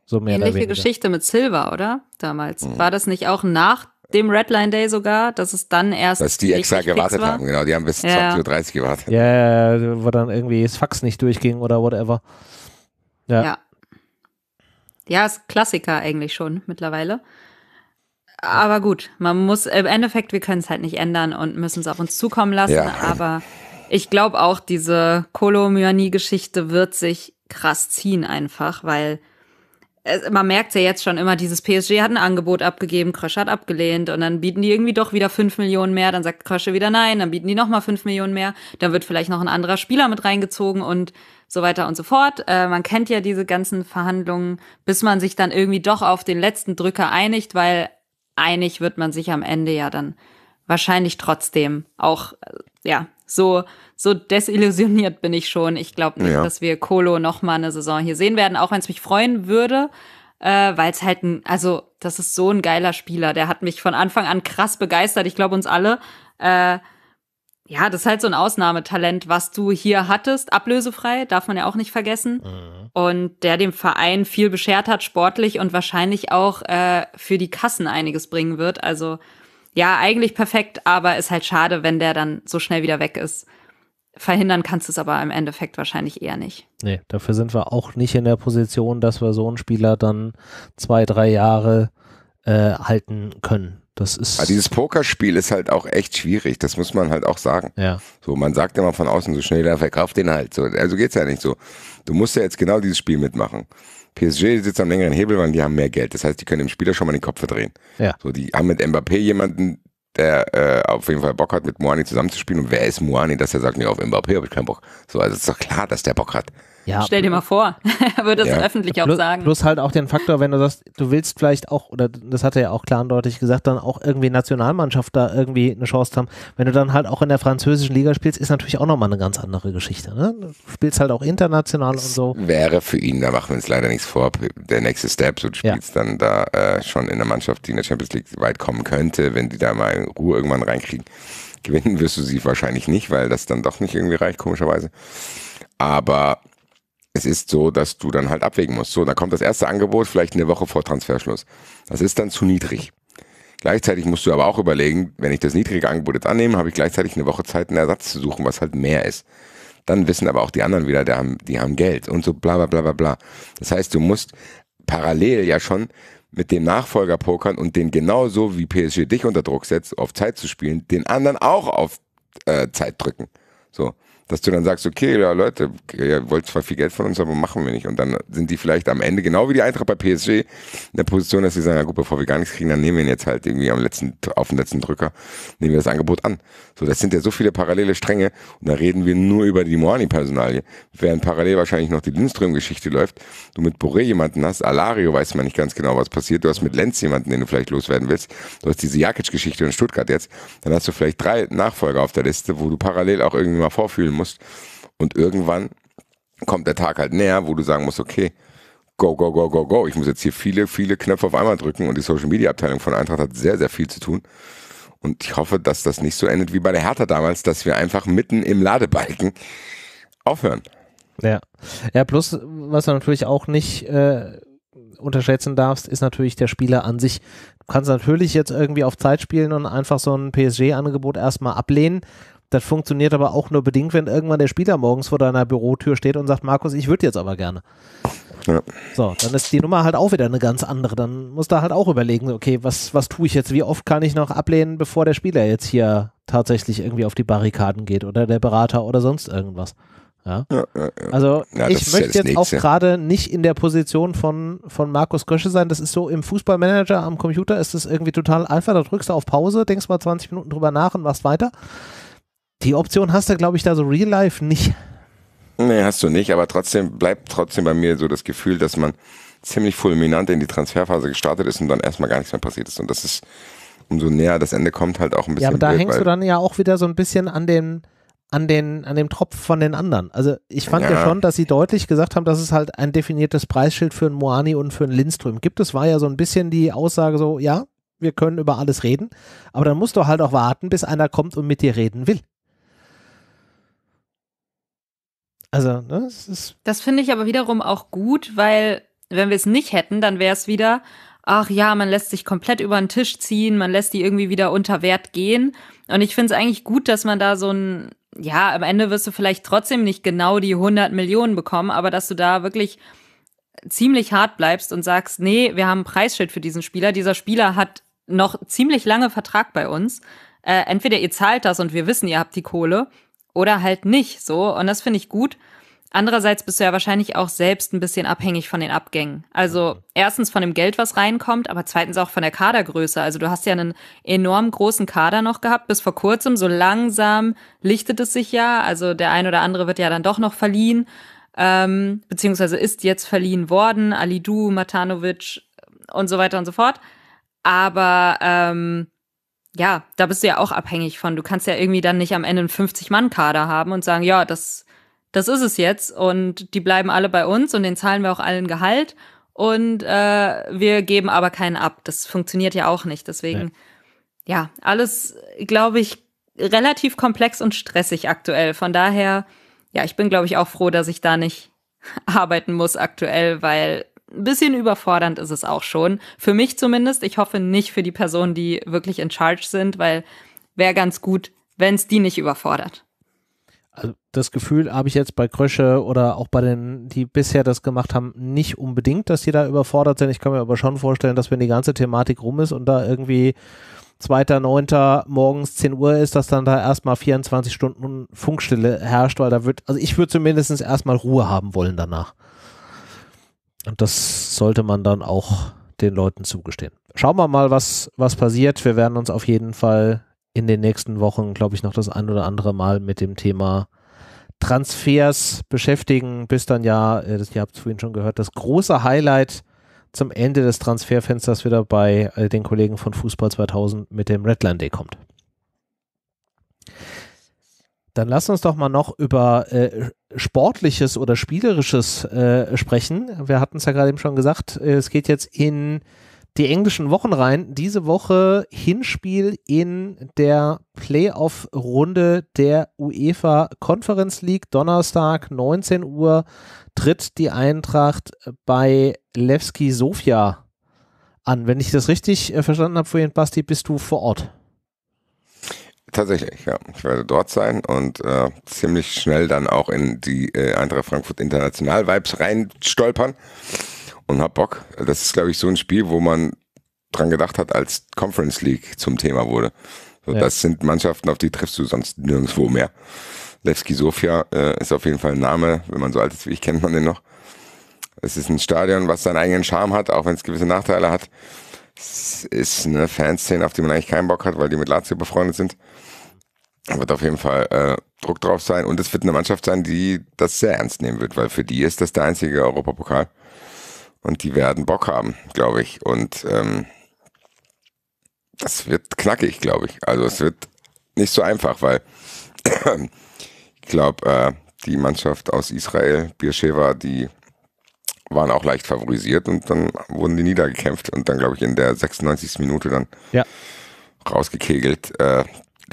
So mehr Ähnliche oder weniger. Geschichte mit Silver, oder? Damals. Mhm. War das nicht auch nach dem Redline Day sogar, dass es dann erst. Dass die extra gewartet haben, war? genau. Die haben bis ja. 20.30 Uhr gewartet. Ja, yeah, wo dann irgendwie das Fax nicht durchging oder whatever. Ja. Ja, ja ist Klassiker eigentlich schon mittlerweile. Aber gut, man muss im Endeffekt, wir können es halt nicht ändern und müssen es auf uns zukommen lassen. Ja. Aber ich glaube auch, diese Kolomyanie-Geschichte wird sich krass ziehen einfach, weil man merkt ja jetzt schon immer, dieses PSG hat ein Angebot abgegeben, Krösch hat abgelehnt und dann bieten die irgendwie doch wieder fünf Millionen mehr, dann sagt Krösche wieder nein, dann bieten die nochmal fünf Millionen mehr, dann wird vielleicht noch ein anderer Spieler mit reingezogen und so weiter und so fort. Äh, man kennt ja diese ganzen Verhandlungen, bis man sich dann irgendwie doch auf den letzten Drücker einigt, weil einig wird man sich am Ende ja dann wahrscheinlich trotzdem auch, äh, ja, so, so desillusioniert bin ich schon. Ich glaube nicht, ja. dass wir Colo noch mal eine Saison hier sehen werden, auch wenn es mich freuen würde, äh, weil es halt ein, also das ist so ein geiler Spieler. Der hat mich von Anfang an krass begeistert. Ich glaube uns alle. Äh, ja, das ist halt so ein Ausnahmetalent, was du hier hattest, ablösefrei, darf man ja auch nicht vergessen. Mhm. Und der dem Verein viel beschert hat, sportlich und wahrscheinlich auch äh, für die Kassen einiges bringen wird. Also ja, eigentlich perfekt, aber ist halt schade, wenn der dann so schnell wieder weg ist. Verhindern kannst du es aber im Endeffekt wahrscheinlich eher nicht. Nee, dafür sind wir auch nicht in der Position, dass wir so einen Spieler dann zwei, drei Jahre äh, halten können. Das ist. Aber dieses Pokerspiel ist halt auch echt schwierig, das muss man halt auch sagen. Ja. So, man sagt immer von außen so schnell, der verkauft den halt. So, also geht's ja nicht so. Du musst ja jetzt genau dieses Spiel mitmachen. PSG sitzt am längeren Hebel, weil die haben mehr Geld. Das heißt, die können dem Spieler schon mal den Kopf verdrehen. Ja. So, die haben mit Mbappé jemanden, der äh, auf jeden Fall Bock hat, mit Moani zusammenzuspielen. Und wer ist Moani, dass er sagt, nee, auf Mbappé habe ich keinen Bock. So, also ist doch klar, dass der Bock hat. Ja, Stell dir mal vor, er würde es ja. öffentlich auch plus, sagen. Plus halt auch den Faktor, wenn du sagst, du willst vielleicht auch, oder das hat er ja auch klar und deutlich gesagt, dann auch irgendwie Nationalmannschaft da irgendwie eine Chance haben. Wenn du dann halt auch in der französischen Liga spielst, ist natürlich auch nochmal eine ganz andere Geschichte. Ne? Du spielst halt auch international das und so. Wäre für ihn, da machen wir uns leider nichts vor, der nächste Step, so du spielst ja. dann da äh, schon in der Mannschaft, die in der Champions League weit kommen könnte, wenn die da mal in Ruhe irgendwann reinkriegen. Gewinnen wirst du sie wahrscheinlich nicht, weil das dann doch nicht irgendwie reicht, komischerweise. Aber es ist so, dass du dann halt abwägen musst. So, da kommt das erste Angebot vielleicht eine Woche vor Transferschluss. Das ist dann zu niedrig. Gleichzeitig musst du aber auch überlegen, wenn ich das niedrige Angebot jetzt annehme, habe ich gleichzeitig eine Woche Zeit, einen Ersatz zu suchen, was halt mehr ist. Dann wissen aber auch die anderen wieder, die haben, die haben Geld und so bla bla bla bla bla. Das heißt, du musst parallel ja schon mit dem Nachfolger pokern und den genauso wie PSG dich unter Druck setzt, auf Zeit zu spielen, den anderen auch auf äh, Zeit drücken. So dass du dann sagst, okay, ja, Leute, ihr wollt zwar viel Geld von uns, aber machen wir nicht. Und dann sind die vielleicht am Ende, genau wie die Eintracht bei PSG, in der Position, dass sie sagen, ja gut, bevor wir gar nichts kriegen, dann nehmen wir ihn jetzt halt irgendwie am letzten, auf den letzten Drücker, nehmen wir das Angebot an. So, das sind ja so viele parallele Stränge und da reden wir nur über die Moani-Personalie. Während parallel wahrscheinlich noch die Lindström-Geschichte läuft, du mit Boré jemanden hast, Alario weiß man nicht ganz genau, was passiert, du hast mit Lenz jemanden, den du vielleicht loswerden willst, du hast diese Jakic-Geschichte in Stuttgart jetzt, dann hast du vielleicht drei Nachfolger auf der Liste, wo du parallel auch irgendwie mal vorfühlen fühlen musst. Und irgendwann kommt der Tag halt näher, wo du sagen musst, okay, go, go, go, go, go. Ich muss jetzt hier viele, viele Knöpfe auf einmal drücken und die Social Media Abteilung von Eintracht hat sehr, sehr viel zu tun. Und ich hoffe, dass das nicht so endet wie bei der Hertha damals, dass wir einfach mitten im Ladebalken aufhören. Ja. Ja, plus, was du natürlich auch nicht äh, unterschätzen darfst, ist natürlich der Spieler an sich. Du kannst natürlich jetzt irgendwie auf Zeit spielen und einfach so ein PSG-Angebot erstmal ablehnen, das funktioniert aber auch nur bedingt, wenn irgendwann der Spieler morgens vor deiner Bürotür steht und sagt, Markus, ich würde jetzt aber gerne. Ja. So, dann ist die Nummer halt auch wieder eine ganz andere. Dann musst du halt auch überlegen, okay, was, was tue ich jetzt? Wie oft kann ich noch ablehnen, bevor der Spieler jetzt hier tatsächlich irgendwie auf die Barrikaden geht oder der Berater oder sonst irgendwas? Ja. Ja, ja, also ich möchte jetzt auch gerade nicht in der Position von, von Markus Gösche sein. Das ist so im Fußballmanager am Computer ist es irgendwie total einfach. Da drückst du auf Pause, denkst mal 20 Minuten drüber nach und machst weiter. Die Option hast du, glaube ich, da so real life nicht. Nee, hast du nicht, aber trotzdem bleibt trotzdem bei mir so das Gefühl, dass man ziemlich fulminant in die Transferphase gestartet ist und dann erstmal gar nichts mehr passiert ist. Und das ist, umso näher das Ende kommt, halt auch ein bisschen. Ja, aber da blöd, hängst du dann ja auch wieder so ein bisschen an den, an den, an dem Tropf von den anderen. Also ich fand ja. ja. schon, dass sie deutlich gesagt haben, dass es halt ein definiertes Preisschild für einen Moani und für einen Lindström gibt. Es war ja so ein bisschen die Aussage so, ja, wir können über alles reden, aber dann musst du halt auch warten, bis einer kommt und mit dir reden will. Also, ne, es ist. Das finde ich aber wiederum auch gut, weil wenn wir es nicht hätten, dann wäre es wieder, ach ja, man lässt sich komplett über den Tisch ziehen, man lässt die irgendwie wieder unter Wert gehen. Und ich finde es eigentlich gut, dass man da so ein, ja, am Ende wirst du vielleicht trotzdem nicht genau die 100 Millionen bekommen, aber dass du da wirklich ziemlich hart bleibst und sagst, nee, wir haben ein Preisschild für diesen Spieler. Dieser Spieler hat noch ziemlich lange Vertrag bei uns. Äh, entweder ihr zahlt das und wir wissen, ihr habt die Kohle, oder halt nicht so. Und das finde ich gut. Andererseits bist du ja wahrscheinlich auch selbst ein bisschen abhängig von den Abgängen. Also mhm. erstens von dem Geld, was reinkommt, aber zweitens auch von der Kadergröße. Also du hast ja einen enorm großen Kader noch gehabt bis vor kurzem. So langsam lichtet es sich ja. Also der ein oder andere wird ja dann doch noch verliehen, ähm, beziehungsweise ist jetzt verliehen worden. Alidu, Matanovic und so weiter und so fort. Aber ähm, ja, da bist du ja auch abhängig von. Du kannst ja irgendwie dann nicht am Ende einen 50-Mann-Kader haben und sagen, ja, das, das ist es jetzt und die bleiben alle bei uns und den zahlen wir auch allen Gehalt und äh, wir geben aber keinen ab. Das funktioniert ja auch nicht. Deswegen, ja, ja alles, glaube ich, relativ komplex und stressig aktuell. Von daher, ja, ich bin, glaube ich, auch froh, dass ich da nicht arbeiten muss aktuell, weil ein bisschen überfordernd ist es auch schon. Für mich zumindest. Ich hoffe nicht für die Personen, die wirklich in Charge sind, weil wäre ganz gut, wenn es die nicht überfordert. Also das Gefühl habe ich jetzt bei Krösche oder auch bei den, die bisher das gemacht haben, nicht unbedingt, dass die da überfordert sind. Ich kann mir aber schon vorstellen, dass wenn die ganze Thematik rum ist und da irgendwie 2.9. morgens 10 Uhr ist, dass dann da erstmal 24 Stunden Funkstille herrscht, weil da wird, also ich würde zumindest erstmal Ruhe haben wollen danach. Und das sollte man dann auch den Leuten zugestehen. Schauen wir mal, was, was passiert. Wir werden uns auf jeden Fall in den nächsten Wochen, glaube ich, noch das ein oder andere Mal mit dem Thema Transfers beschäftigen, bis dann ja, äh, das, ihr habt es vorhin schon gehört, das große Highlight zum Ende des Transferfensters wieder bei äh, den Kollegen von Fußball 2000 mit dem Redline Day kommt. Dann lass uns doch mal noch über äh, Sportliches oder Spielerisches äh, sprechen. Wir hatten es ja gerade eben schon gesagt, äh, es geht jetzt in die englischen Wochen rein. Diese Woche Hinspiel in der Playoff-Runde der UEFA Conference League. Donnerstag, 19 Uhr, tritt die Eintracht bei Lewski Sofia an. Wenn ich das richtig äh, verstanden habe vorhin, Basti, bist du vor Ort? Tatsächlich, ja. Ich werde dort sein und äh, ziemlich schnell dann auch in die äh, Eintracht Frankfurt International Vibes reinstolpern und hab Bock. Das ist, glaube ich, so ein Spiel, wo man dran gedacht hat, als Conference League zum Thema wurde. So, ja. Das sind Mannschaften, auf die triffst du sonst nirgendwo mehr. Levski Sofia äh, ist auf jeden Fall ein Name. Wenn man so alt ist wie ich, kennt man den noch. Es ist ein Stadion, was seinen eigenen Charme hat, auch wenn es gewisse Nachteile hat. Es ist eine Fanszene, auf die man eigentlich keinen Bock hat, weil die mit Lazio befreundet sind wird auf jeden Fall äh, Druck drauf sein und es wird eine Mannschaft sein, die das sehr ernst nehmen wird, weil für die ist das der einzige Europapokal und die werden Bock haben, glaube ich. Und ähm, das wird knackig, glaube ich. Also es wird nicht so einfach, weil ich glaube, äh, die Mannschaft aus Israel, Beersheva, die waren auch leicht favorisiert und dann wurden die niedergekämpft und dann, glaube ich, in der 96. Minute dann ja. rausgekegelt. Äh,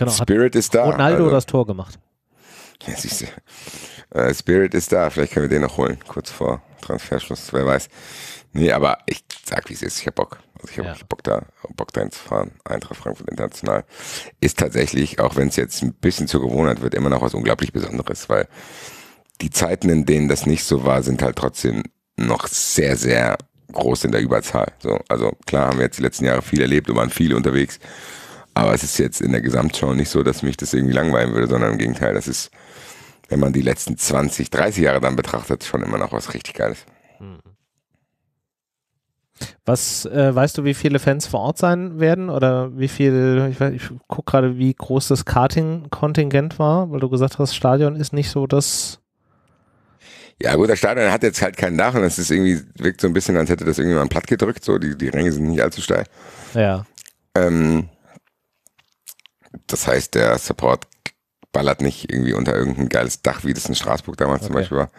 Genau, Spirit ist da. Ronaldo also. das Tor gemacht. Ja, siehst du. Äh, Spirit ist da. Vielleicht können wir den noch holen, kurz vor Transferschluss, wer weiß. Nee, aber ich sag, wie es ist. Ich hab Bock. Also ich habe ja. Bock da, Bock dahin zu fahren. Eintracht Frankfurt International ist tatsächlich, auch wenn es jetzt ein bisschen zur Gewohnheit wird, immer noch was unglaublich Besonderes, weil die Zeiten, in denen das nicht so war, sind halt trotzdem noch sehr, sehr groß in der Überzahl. So, also klar haben wir jetzt die letzten Jahre viel erlebt und waren viele unterwegs. Aber es ist jetzt in der Gesamtschau nicht so, dass mich das irgendwie langweilen würde, sondern im Gegenteil, das ist, wenn man die letzten 20, 30 Jahre dann betrachtet, schon immer noch was richtig Geiles. Was äh, weißt du, wie viele Fans vor Ort sein werden oder wie viel? Ich, ich gucke gerade, wie groß das Karting-Kontingent war, weil du gesagt hast, Stadion ist nicht so das. Ja, gut, das Stadion hat jetzt halt kein Dach und es ist irgendwie wirkt so ein bisschen, als hätte das irgendjemand platt gedrückt. So die die Ränge sind nicht allzu steil. Ja. Ähm, das heißt, der Support ballert nicht irgendwie unter irgendein geiles Dach, wie das in Straßburg damals okay. zum Beispiel war.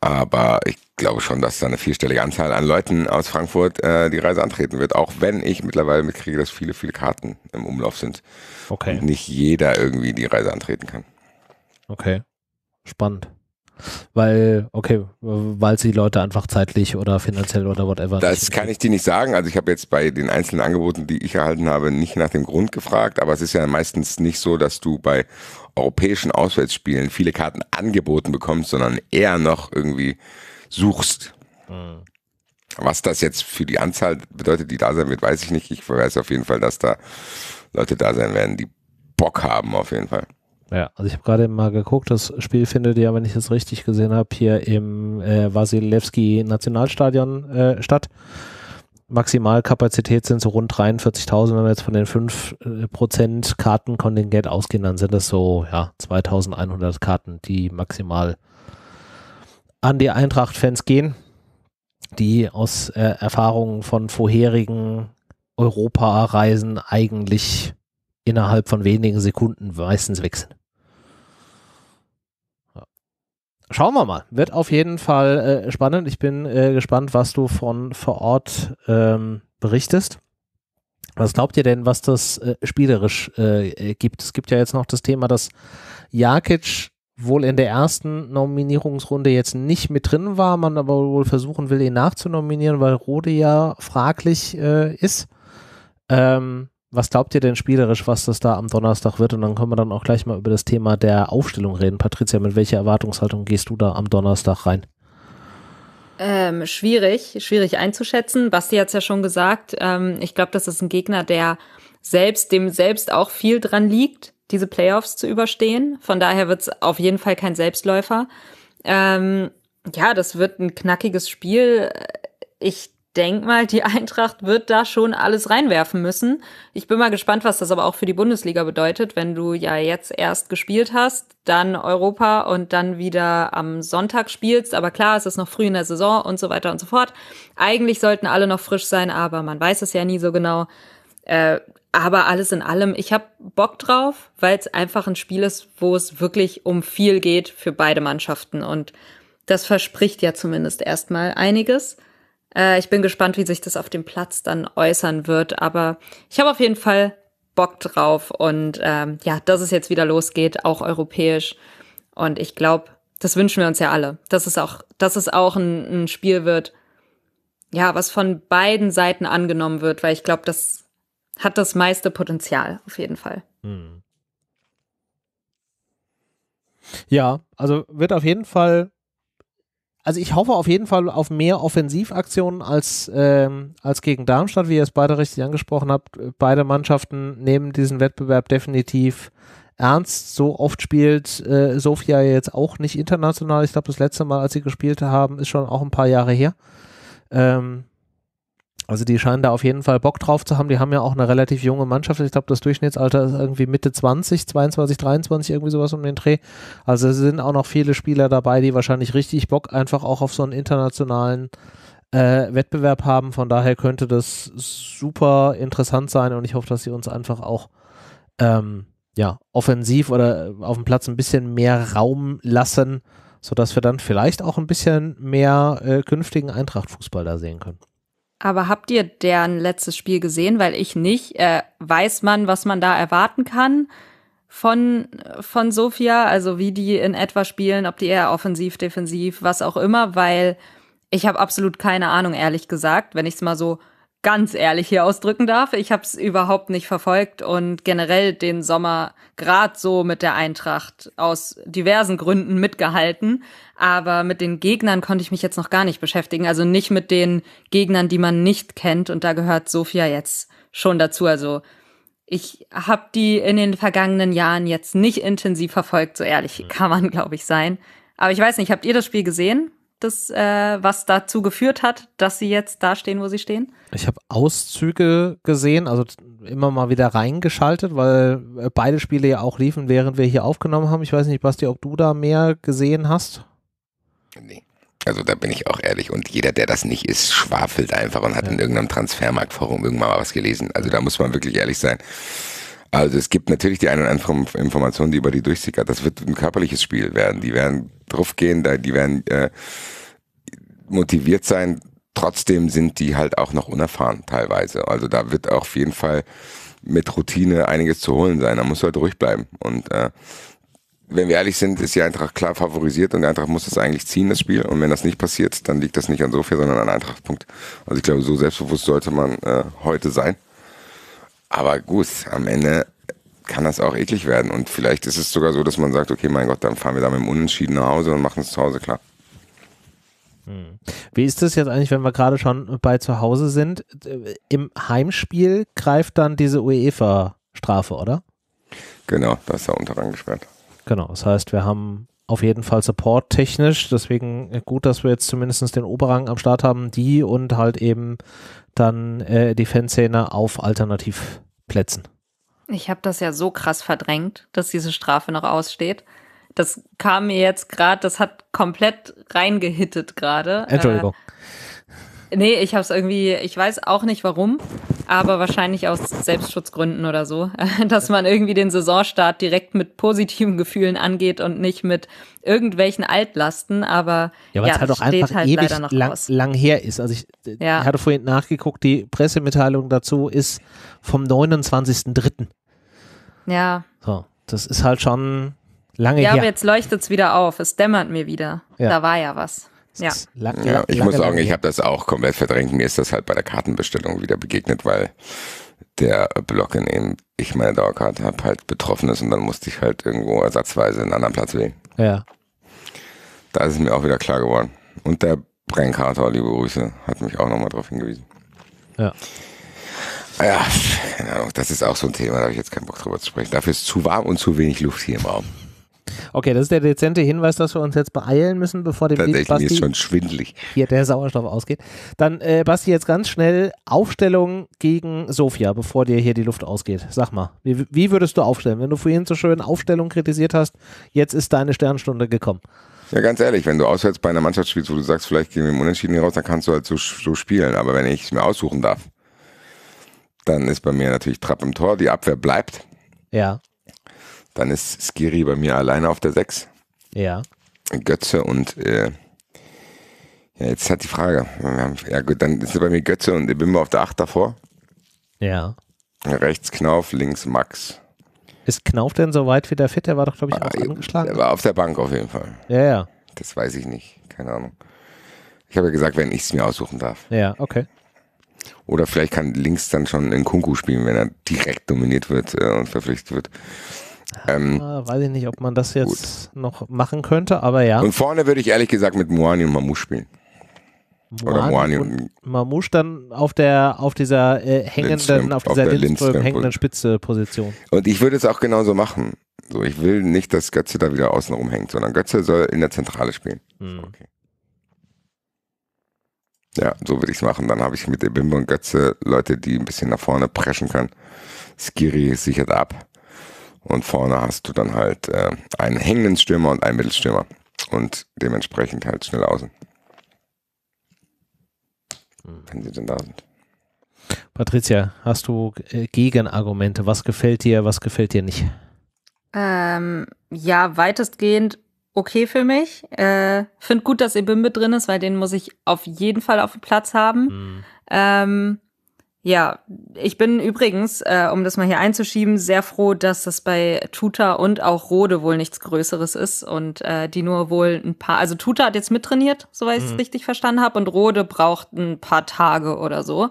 Aber ich glaube schon, dass da eine vierstellige Anzahl an Leuten aus Frankfurt äh, die Reise antreten wird. Auch wenn ich mittlerweile mitkriege, dass viele, viele Karten im Umlauf sind. Okay. Und nicht jeder irgendwie die Reise antreten kann. Okay. Spannend. Weil, okay, weil sie Leute einfach zeitlich oder finanziell oder whatever. Das kann ich dir nicht sagen. Also ich habe jetzt bei den einzelnen Angeboten, die ich erhalten habe, nicht nach dem Grund gefragt, aber es ist ja meistens nicht so, dass du bei europäischen Auswärtsspielen viele Karten angeboten bekommst, sondern eher noch irgendwie suchst. Mhm. Was das jetzt für die Anzahl bedeutet, die da sein wird, weiß ich nicht. Ich weiß auf jeden Fall, dass da Leute da sein werden, die Bock haben, auf jeden Fall. Ja, also ich habe gerade mal geguckt, das Spiel findet ja, wenn ich es richtig gesehen habe, hier im äh, Wasilewski Nationalstadion äh, statt. Maximalkapazität sind so rund 43.000. Wenn wir jetzt von den 5% äh, Kartenkontingent ausgehen, dann sind das so ja, 2.100 Karten, die maximal an die Eintracht-Fans gehen, die aus äh, Erfahrungen von vorherigen Europa-Reisen eigentlich innerhalb von wenigen Sekunden meistens wechseln. schauen wir mal. Wird auf jeden Fall äh, spannend. Ich bin äh, gespannt, was du von vor Ort ähm, berichtest. Was glaubt ihr denn, was das äh, spielerisch äh, äh, gibt? Es gibt ja jetzt noch das Thema, dass Jakic wohl in der ersten Nominierungsrunde jetzt nicht mit drin war, man aber wohl versuchen will, ihn nachzunominieren, weil Rode ja fraglich äh, ist. Ähm, was glaubt ihr denn spielerisch, was das da am Donnerstag wird? Und dann können wir dann auch gleich mal über das Thema der Aufstellung reden. Patricia, mit welcher Erwartungshaltung gehst du da am Donnerstag rein? Ähm, schwierig, schwierig einzuschätzen. Basti hat es ja schon gesagt. Ähm, ich glaube, das ist ein Gegner, der selbst, dem selbst auch viel dran liegt, diese Playoffs zu überstehen. Von daher wird es auf jeden Fall kein Selbstläufer. Ähm, ja, das wird ein knackiges Spiel. Ich denk mal, die Eintracht wird da schon alles reinwerfen müssen. Ich bin mal gespannt, was das aber auch für die Bundesliga bedeutet, wenn du ja jetzt erst gespielt hast, dann Europa und dann wieder am Sonntag spielst. Aber klar, es ist noch früh in der Saison und so weiter und so fort. Eigentlich sollten alle noch frisch sein, aber man weiß es ja nie so genau. Äh, aber alles in allem, ich habe Bock drauf, weil es einfach ein Spiel ist, wo es wirklich um viel geht für beide Mannschaften. Und das verspricht ja zumindest erstmal einiges. Äh, ich bin gespannt, wie sich das auf dem Platz dann äußern wird. Aber ich habe auf jeden Fall Bock drauf und ähm, ja, dass es jetzt wieder losgeht, auch europäisch. Und ich glaube, das wünschen wir uns ja alle. Dass es auch, dass es auch ein, ein Spiel wird, ja, was von beiden Seiten angenommen wird, weil ich glaube, das hat das meiste Potenzial, auf jeden Fall. Hm. Ja, also wird auf jeden Fall also ich hoffe auf jeden Fall auf mehr Offensivaktionen als, ähm, als gegen Darmstadt, wie ihr es beide richtig angesprochen habt. Beide Mannschaften nehmen diesen Wettbewerb definitiv ernst. So oft spielt äh, Sofia jetzt auch nicht international. Ich glaube, das letzte Mal, als sie gespielt haben, ist schon auch ein paar Jahre her. Ähm, also die scheinen da auf jeden Fall Bock drauf zu haben. Die haben ja auch eine relativ junge Mannschaft. Ich glaube, das Durchschnittsalter ist irgendwie Mitte 20, 22, 23, irgendwie sowas um den Dreh. Also es sind auch noch viele Spieler dabei, die wahrscheinlich richtig Bock einfach auch auf so einen internationalen äh, Wettbewerb haben. Von daher könnte das super interessant sein und ich hoffe, dass sie uns einfach auch ähm, ja, offensiv oder auf dem Platz ein bisschen mehr Raum lassen, sodass wir dann vielleicht auch ein bisschen mehr äh, künftigen Eintracht-Fußball da sehen können. Aber habt ihr deren letztes Spiel gesehen? Weil ich nicht. Äh, weiß man, was man da erwarten kann von, von Sofia? Also wie die in etwa spielen, ob die eher offensiv, defensiv, was auch immer, weil ich habe absolut keine Ahnung, ehrlich gesagt, wenn ich es mal so ganz ehrlich hier ausdrücken darf. Ich habe es überhaupt nicht verfolgt und generell den Sommer gerade so mit der Eintracht aus diversen Gründen mitgehalten aber mit den Gegnern konnte ich mich jetzt noch gar nicht beschäftigen. Also nicht mit den Gegnern, die man nicht kennt. Und da gehört Sophia jetzt schon dazu. Also ich habe die in den vergangenen Jahren jetzt nicht intensiv verfolgt. So ehrlich kann man, glaube ich, sein. Aber ich weiß nicht, habt ihr das Spiel gesehen? Das, äh, was dazu geführt hat, dass sie jetzt da stehen, wo sie stehen? Ich habe Auszüge gesehen, also immer mal wieder reingeschaltet, weil äh, beide Spiele ja auch liefen, während wir hier aufgenommen haben. Ich weiß nicht, Basti, ob du da mehr gesehen hast? Nee. Also da bin ich auch ehrlich. Und jeder, der das nicht ist, schwafelt einfach und hat ja. in irgendeinem Transfermarktforum irgendwann mal was gelesen. Also da muss man wirklich ehrlich sein. Also es gibt natürlich die eine oder andere Information, die über die durchsickert. Das wird ein körperliches Spiel werden. Die werden draufgehen, die werden äh, motiviert sein. Trotzdem sind die halt auch noch unerfahren teilweise. Also da wird auch auf jeden Fall mit Routine einiges zu holen sein. Da muss halt ruhig bleiben. Und äh, wenn wir ehrlich sind, ist die Eintracht klar favorisiert und die Eintracht muss das eigentlich ziehen, das Spiel. Und wenn das nicht passiert, dann liegt das nicht an Sofia, sondern an Eintrachtpunkt. Also ich glaube, so selbstbewusst sollte man äh, heute sein. Aber gut, am Ende kann das auch eklig werden. Und vielleicht ist es sogar so, dass man sagt, okay, mein Gott, dann fahren wir da mit dem Unentschieden nach Hause und machen es zu Hause klar. Hm. Wie ist das jetzt eigentlich, wenn wir gerade schon bei zu Hause sind? Im Heimspiel greift dann diese UEFA-Strafe, oder? Genau, da ist er unterrang gesperrt. Genau, das heißt, wir haben auf jeden Fall Support technisch, deswegen äh, gut, dass wir jetzt zumindest den Oberrang am Start haben, die und halt eben dann äh, die Fanszene auf Alternativplätzen. Ich habe das ja so krass verdrängt, dass diese Strafe noch aussteht. Das kam mir jetzt gerade, das hat komplett reingehittet gerade. Entschuldigung. Äh, Nee, ich habe es irgendwie, ich weiß auch nicht warum, aber wahrscheinlich aus Selbstschutzgründen oder so, dass man irgendwie den Saisonstart direkt mit positiven Gefühlen angeht und nicht mit irgendwelchen Altlasten, aber ja, weil ja, es halt auch einfach halt ewig lang, lang, her ist. Also ich, äh, ja. ich hatte vorhin nachgeguckt, die Pressemitteilung dazu ist vom 29.03. Ja. So, das ist halt schon lange ja, her. Ja, aber jetzt leuchtet es wieder auf, es dämmert mir wieder. Ja. Da war ja was. Ja. Lang, ja, ich muss sagen, ich habe das auch komplett verdrängt. Mir ist das halt bei der Kartenbestellung wieder begegnet, weil der Block, in dem ich meine Dauerkarte habe, halt betroffen ist und dann musste ich halt irgendwo ersatzweise einen anderen Platz wählen. Ja. Da ist es mir auch wieder klar geworden. Und der Brennkater, liebe Grüße, hat mich auch nochmal darauf hingewiesen. Ja. Ah ja, keine Ahnung, das ist auch so ein Thema, da habe ich jetzt keinen Bock drüber zu sprechen. Dafür ist zu warm und zu wenig Luft hier im Raum. Okay, das ist der dezente Hinweis, dass wir uns jetzt beeilen müssen, bevor dem Tatsächlich Basti, ist schon schwindlig. hier der Sauerstoff ausgeht. Dann äh, Basti jetzt ganz schnell Aufstellung gegen Sofia, bevor dir hier die Luft ausgeht. Sag mal, wie, wie würdest du aufstellen? Wenn du vorhin so schön Aufstellung kritisiert hast, jetzt ist deine Sternstunde gekommen. Ja, ganz ehrlich, wenn du auswärts bei einer Mannschaft spielst, wo du sagst, vielleicht gehen wir im Unentschieden hier raus, dann kannst du halt so, so spielen. Aber wenn ich es mir aussuchen darf, dann ist bei mir natürlich Trapp im Tor, die Abwehr bleibt. Ja. Dann ist Skiri bei mir alleine auf der 6. Ja. Götze und äh, ja, jetzt hat die Frage. Ja gut, dann ist bei mir Götze und Bimbo auf der 8 davor. Ja. Rechts Knauf, links Max. Ist Knauf denn so weit wieder fit? Der war doch, glaube ich, auch ah, angeschlagen. Er war auf der Bank auf jeden Fall. Ja, ja. Das weiß ich nicht. Keine Ahnung. Ich habe ja gesagt, wenn ich es mir aussuchen darf. Ja, okay. Oder vielleicht kann links dann schon in Kunku spielen, wenn er direkt dominiert wird äh, und verpflichtet wird. Ähm, ah, Weiß ich nicht, ob man das jetzt gut. noch machen könnte, aber ja. Und vorne würde ich ehrlich gesagt mit Moani und Mamouche spielen. Moani Oder Moani und, und Mamouche dann auf der auf dieser äh, hängenden, Lindström, auf dieser auf Lindström, hängenden Spitze Position. Und ich würde es auch genauso machen. So, ich will nicht, dass Götze da wieder außen rumhängt, sondern Götze soll in der Zentrale spielen. Mhm. Okay. Ja, so würde ich es machen. Dann habe ich mit Ebimbe und Götze Leute, die ein bisschen nach vorne preschen können. Skiri sichert ab. Und vorne hast du dann halt äh, einen hängenden Stürmer und einen Mittelstürmer. Und dementsprechend halt schnell außen. Hm. Wenn sie denn da sind. Patricia, hast du äh, Gegenargumente? Was gefällt dir, was gefällt dir nicht? Ähm, ja, weitestgehend okay für mich. Äh, Finde gut, dass Ebimbe drin ist, weil den muss ich auf jeden Fall auf dem Platz haben. Hm. Ähm, ja, ich bin übrigens, äh, um das mal hier einzuschieben, sehr froh, dass das bei Tuta und auch Rode wohl nichts Größeres ist und äh, die nur wohl ein paar, also Tuta hat jetzt mittrainiert, soweit ich es mhm. richtig verstanden habe, und Rode braucht ein paar Tage oder so.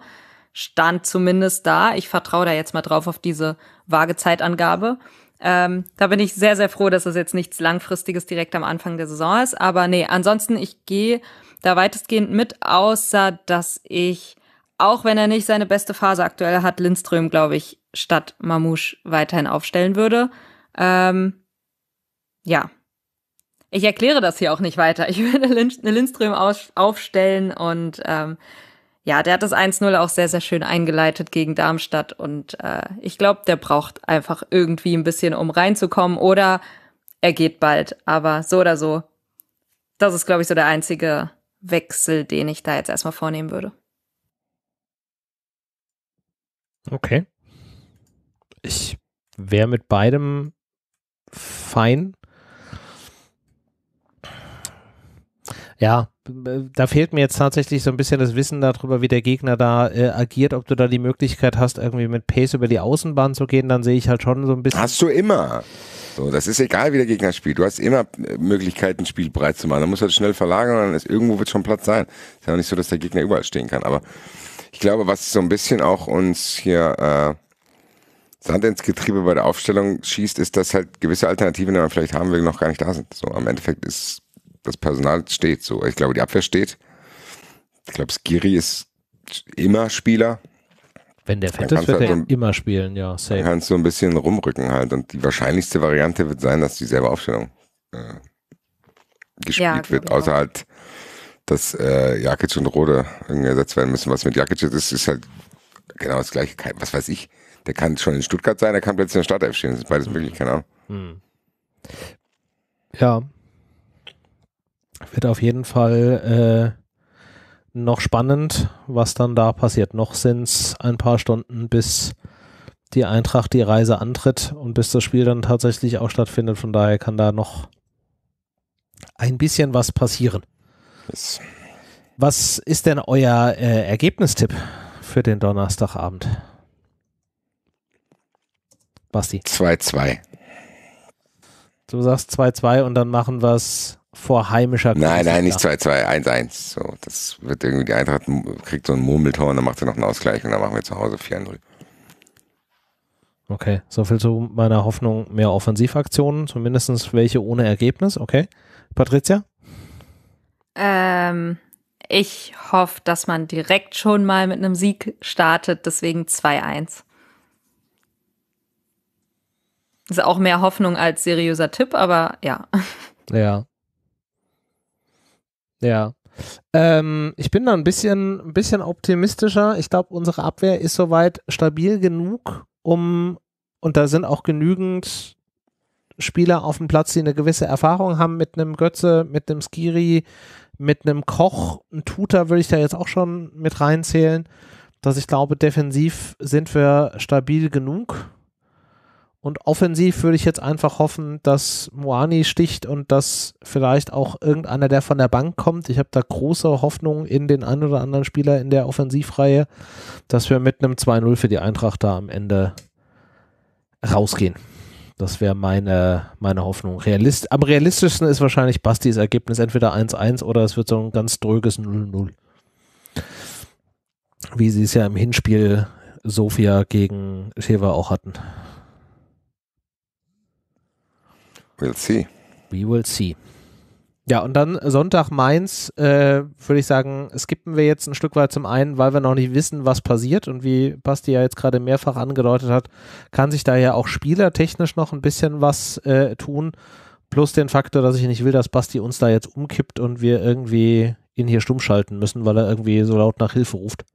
Stand zumindest da. Ich vertraue da jetzt mal drauf auf diese vage Zeitangabe. Ähm, da bin ich sehr, sehr froh, dass das jetzt nichts Langfristiges direkt am Anfang der Saison ist. Aber nee, ansonsten, ich gehe da weitestgehend mit, außer dass ich auch wenn er nicht seine beste Phase aktuell hat, Lindström, glaube ich, statt Mamouche weiterhin aufstellen würde. Ähm, ja. Ich erkläre das hier auch nicht weiter. Ich würde eine Lindström aufstellen und ähm, ja, der hat das 1-0 auch sehr, sehr schön eingeleitet gegen Darmstadt und äh, ich glaube, der braucht einfach irgendwie ein bisschen, um reinzukommen oder er geht bald. Aber so oder so, das ist, glaube ich, so der einzige Wechsel, den ich da jetzt erstmal vornehmen würde. Okay. Ich wäre mit beidem fein. Ja, da fehlt mir jetzt tatsächlich so ein bisschen das Wissen darüber, wie der Gegner da äh, agiert, ob du da die Möglichkeit hast, irgendwie mit Pace über die Außenbahn zu gehen, dann sehe ich halt schon so ein bisschen. Hast du immer. So, das ist egal, wie der Gegner spielt. Du hast immer äh, Möglichkeiten, ein Spiel breit zu machen. Dann musst du halt schnell verlagern und dann ist, irgendwo wird schon Platz sein. Ist ja auch nicht so, dass der Gegner überall stehen kann, aber ich glaube, was so ein bisschen auch uns hier äh, Sand ins Getriebe bei der Aufstellung schießt, ist, dass halt gewisse Alternativen, die man vielleicht haben will, noch gar nicht da sind. So am Endeffekt ist das Personal steht so. Ich glaube, die Abwehr steht. Ich glaube, Skiri ist immer Spieler. Wenn der fit ist, wird halt er so, immer spielen, ja, safe. Kannst so ein bisschen rumrücken halt. Und die wahrscheinlichste Variante wird sein, dass dieselbe Aufstellung äh, gespielt ja, wird, außer halt dass äh, Jakic und Rode ersetzt werden müssen. Was mit Jakic ist, ist halt genau das gleiche. Kein, was weiß ich. Der kann schon in Stuttgart sein, der kann plötzlich in der Startelf stehen. Das ist beides möglich, keine Ahnung. Hm. Ja. Wird auf jeden Fall äh, noch spannend, was dann da passiert. Noch sind es ein paar Stunden, bis die Eintracht die Reise antritt und bis das Spiel dann tatsächlich auch stattfindet. Von daher kann da noch ein bisschen was passieren. Homeoffice. Was ist denn euer äh, Ergebnistipp für den Donnerstagabend? Basti. 2-2. Du sagst 2-2 und dann machen wir es vor heimischer Kultur. Nein, nein, nicht 2-2, 1-1. So, das wird irgendwie die Eintracht kriegt so ein Murmeltor und dann macht sie noch einen Ausgleich und dann machen wir zu Hause 4-0. Okay, soviel zu meiner Hoffnung, mehr Offensivaktionen, zumindest welche ohne Ergebnis, okay. Patricia? Ähm, ich hoffe, dass man direkt schon mal mit einem Sieg startet, deswegen 2-1. Ist auch mehr Hoffnung als seriöser Tipp, aber ja. Ja. Ja. Ähm, ich bin da ein bisschen, ein bisschen optimistischer. Ich glaube, unsere Abwehr ist soweit stabil genug, um, und da sind auch genügend Spieler auf dem Platz, die eine gewisse Erfahrung haben mit einem Götze, mit einem Skiri, mit einem Koch, ein Tutor würde ich da jetzt auch schon mit reinzählen, dass ich glaube, defensiv sind wir stabil genug. Und offensiv würde ich jetzt einfach hoffen, dass Moani sticht und dass vielleicht auch irgendeiner, der von der Bank kommt. Ich habe da große Hoffnung in den einen oder anderen Spieler in der Offensivreihe, dass wir mit einem 2-0 für die Eintracht da am Ende rausgehen. Das wäre meine, meine Hoffnung. Realist, am realistischsten ist wahrscheinlich Bastis Ergebnis entweder 1-1 oder es wird so ein ganz dröges 0-0. Wie sie es ja im Hinspiel Sofia gegen Sheva auch hatten. We'll see. We will see. Ja, und dann Sonntag Mainz, äh, würde ich sagen, skippen wir jetzt ein Stück weit zum einen, weil wir noch nicht wissen, was passiert und wie Basti ja jetzt gerade mehrfach angedeutet hat, kann sich da ja auch spielertechnisch noch ein bisschen was äh, tun. Plus den Faktor, dass ich nicht will, dass Basti uns da jetzt umkippt und wir irgendwie ihn hier stumm schalten müssen, weil er irgendwie so laut nach Hilfe ruft.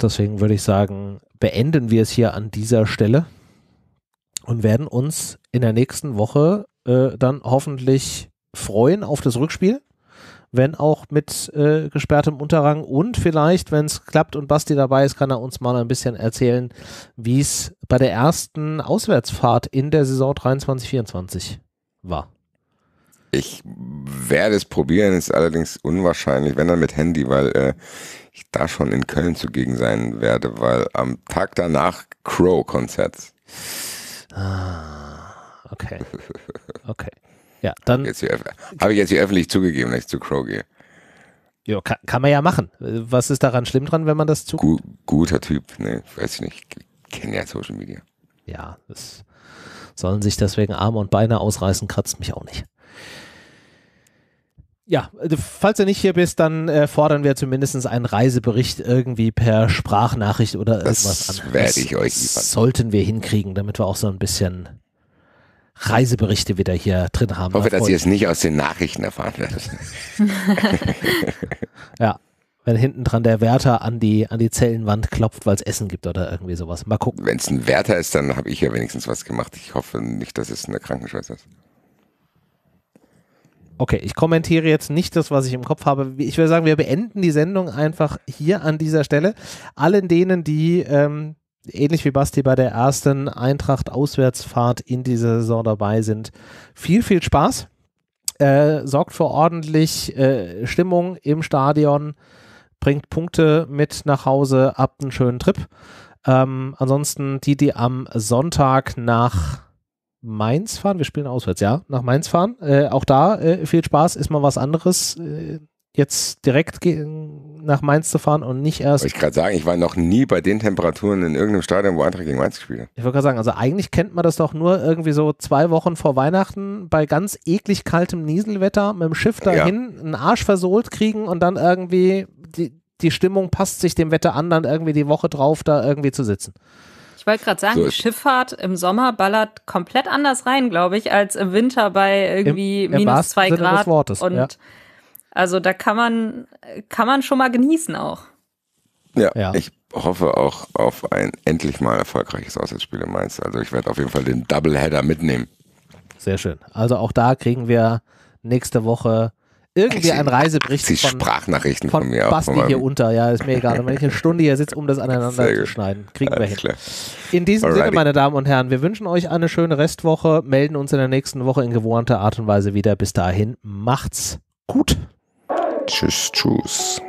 Deswegen würde ich sagen, beenden wir es hier an dieser Stelle und werden uns in der nächsten Woche äh, dann hoffentlich freuen auf das Rückspiel, wenn auch mit äh, gesperrtem Unterrang. Und vielleicht, wenn es klappt und Basti dabei ist, kann er uns mal ein bisschen erzählen, wie es bei der ersten Auswärtsfahrt in der Saison 23-24 war. Ich werde es probieren, ist allerdings unwahrscheinlich, wenn dann mit Handy, weil äh, ich da schon in Köln zugegen sein werde, weil am Tag danach Crow-Konzert. Ah, okay. Okay. Ja, dann. Habe ich, jetzt hier öffentlich zugegeben, dass ich zu Crow gehe. Ja, kann, kann, man ja machen. Was ist daran schlimm dran, wenn man das zu. Gut, guter Typ, ne? Weiß ich nicht. Kenne ja Social Media. Ja, das sollen sich deswegen Arme und Beine ausreißen, kratzt mich auch nicht. Ja, also falls du nicht hier bist, dann äh, fordern wir zumindest einen Reisebericht irgendwie per Sprachnachricht oder das irgendwas anderes. Das Werde ich euch liefern. Sollten wir hinkriegen, damit wir auch so ein bisschen Reiseberichte wieder hier drin haben. Ich hoffe, dass ihr es nicht aus den Nachrichten erfahren werdet. ja, wenn hinten dran der Wärter an die, an die Zellenwand klopft, weil es Essen gibt oder irgendwie sowas. Mal gucken. Wenn es ein Wärter ist, dann habe ich ja wenigstens was gemacht. Ich hoffe nicht, dass es eine Krankenschwester ist. Okay, ich kommentiere jetzt nicht das, was ich im Kopf habe. Ich würde sagen, wir beenden die Sendung einfach hier an dieser Stelle. Allen denen, die ähm, ähnlich wie Basti bei der ersten Eintracht-Auswärtsfahrt in dieser Saison dabei sind. Viel, viel Spaß. Äh, sorgt für ordentlich äh, Stimmung im Stadion, bringt Punkte mit nach Hause, habt einen schönen Trip. Ähm, ansonsten die, die am Sonntag nach Mainz fahren, wir spielen auswärts, ja, nach Mainz fahren. Äh, auch da äh, viel Spaß, ist mal was anderes. Äh, jetzt direkt nach Mainz zu fahren und nicht erst. Wollte ich gerade sagen, ich war noch nie bei den Temperaturen in irgendeinem Stadion, wo Eintracht gegen Mainz gespielt hat. Ich wollte gerade sagen, also eigentlich kennt man das doch nur irgendwie so zwei Wochen vor Weihnachten bei ganz eklig kaltem Nieselwetter mit dem Schiff dahin, ja. einen Arsch versohlt kriegen und dann irgendwie die, die Stimmung passt sich dem Wetter an, dann irgendwie die Woche drauf da irgendwie zu sitzen. Ich wollte gerade sagen, so Schifffahrt im Sommer ballert komplett anders rein, glaube ich, als im Winter bei irgendwie Im, im minus zwei Grad. Des Wortes, und ja also da kann man, kann man schon mal genießen auch. Ja, ja. ich hoffe auch auf ein endlich mal erfolgreiches Auswärtsspiel in Mainz. Also ich werde auf jeden Fall den Doubleheader mitnehmen. Sehr schön. Also auch da kriegen wir nächste Woche irgendwie ein Reisebericht von, Sprachnachrichten von, von mir Basti von hier unter. Ja, ist mir egal. Und wenn ich eine Stunde hier sitze, um das aneinander zu schneiden, kriegen Alles wir hin. Klar. In diesem Alrighty. Sinne, meine Damen und Herren, wir wünschen euch eine schöne Restwoche, melden uns in der nächsten Woche in gewohnter Art und Weise wieder. Bis dahin, macht's gut. Tschüss, choose.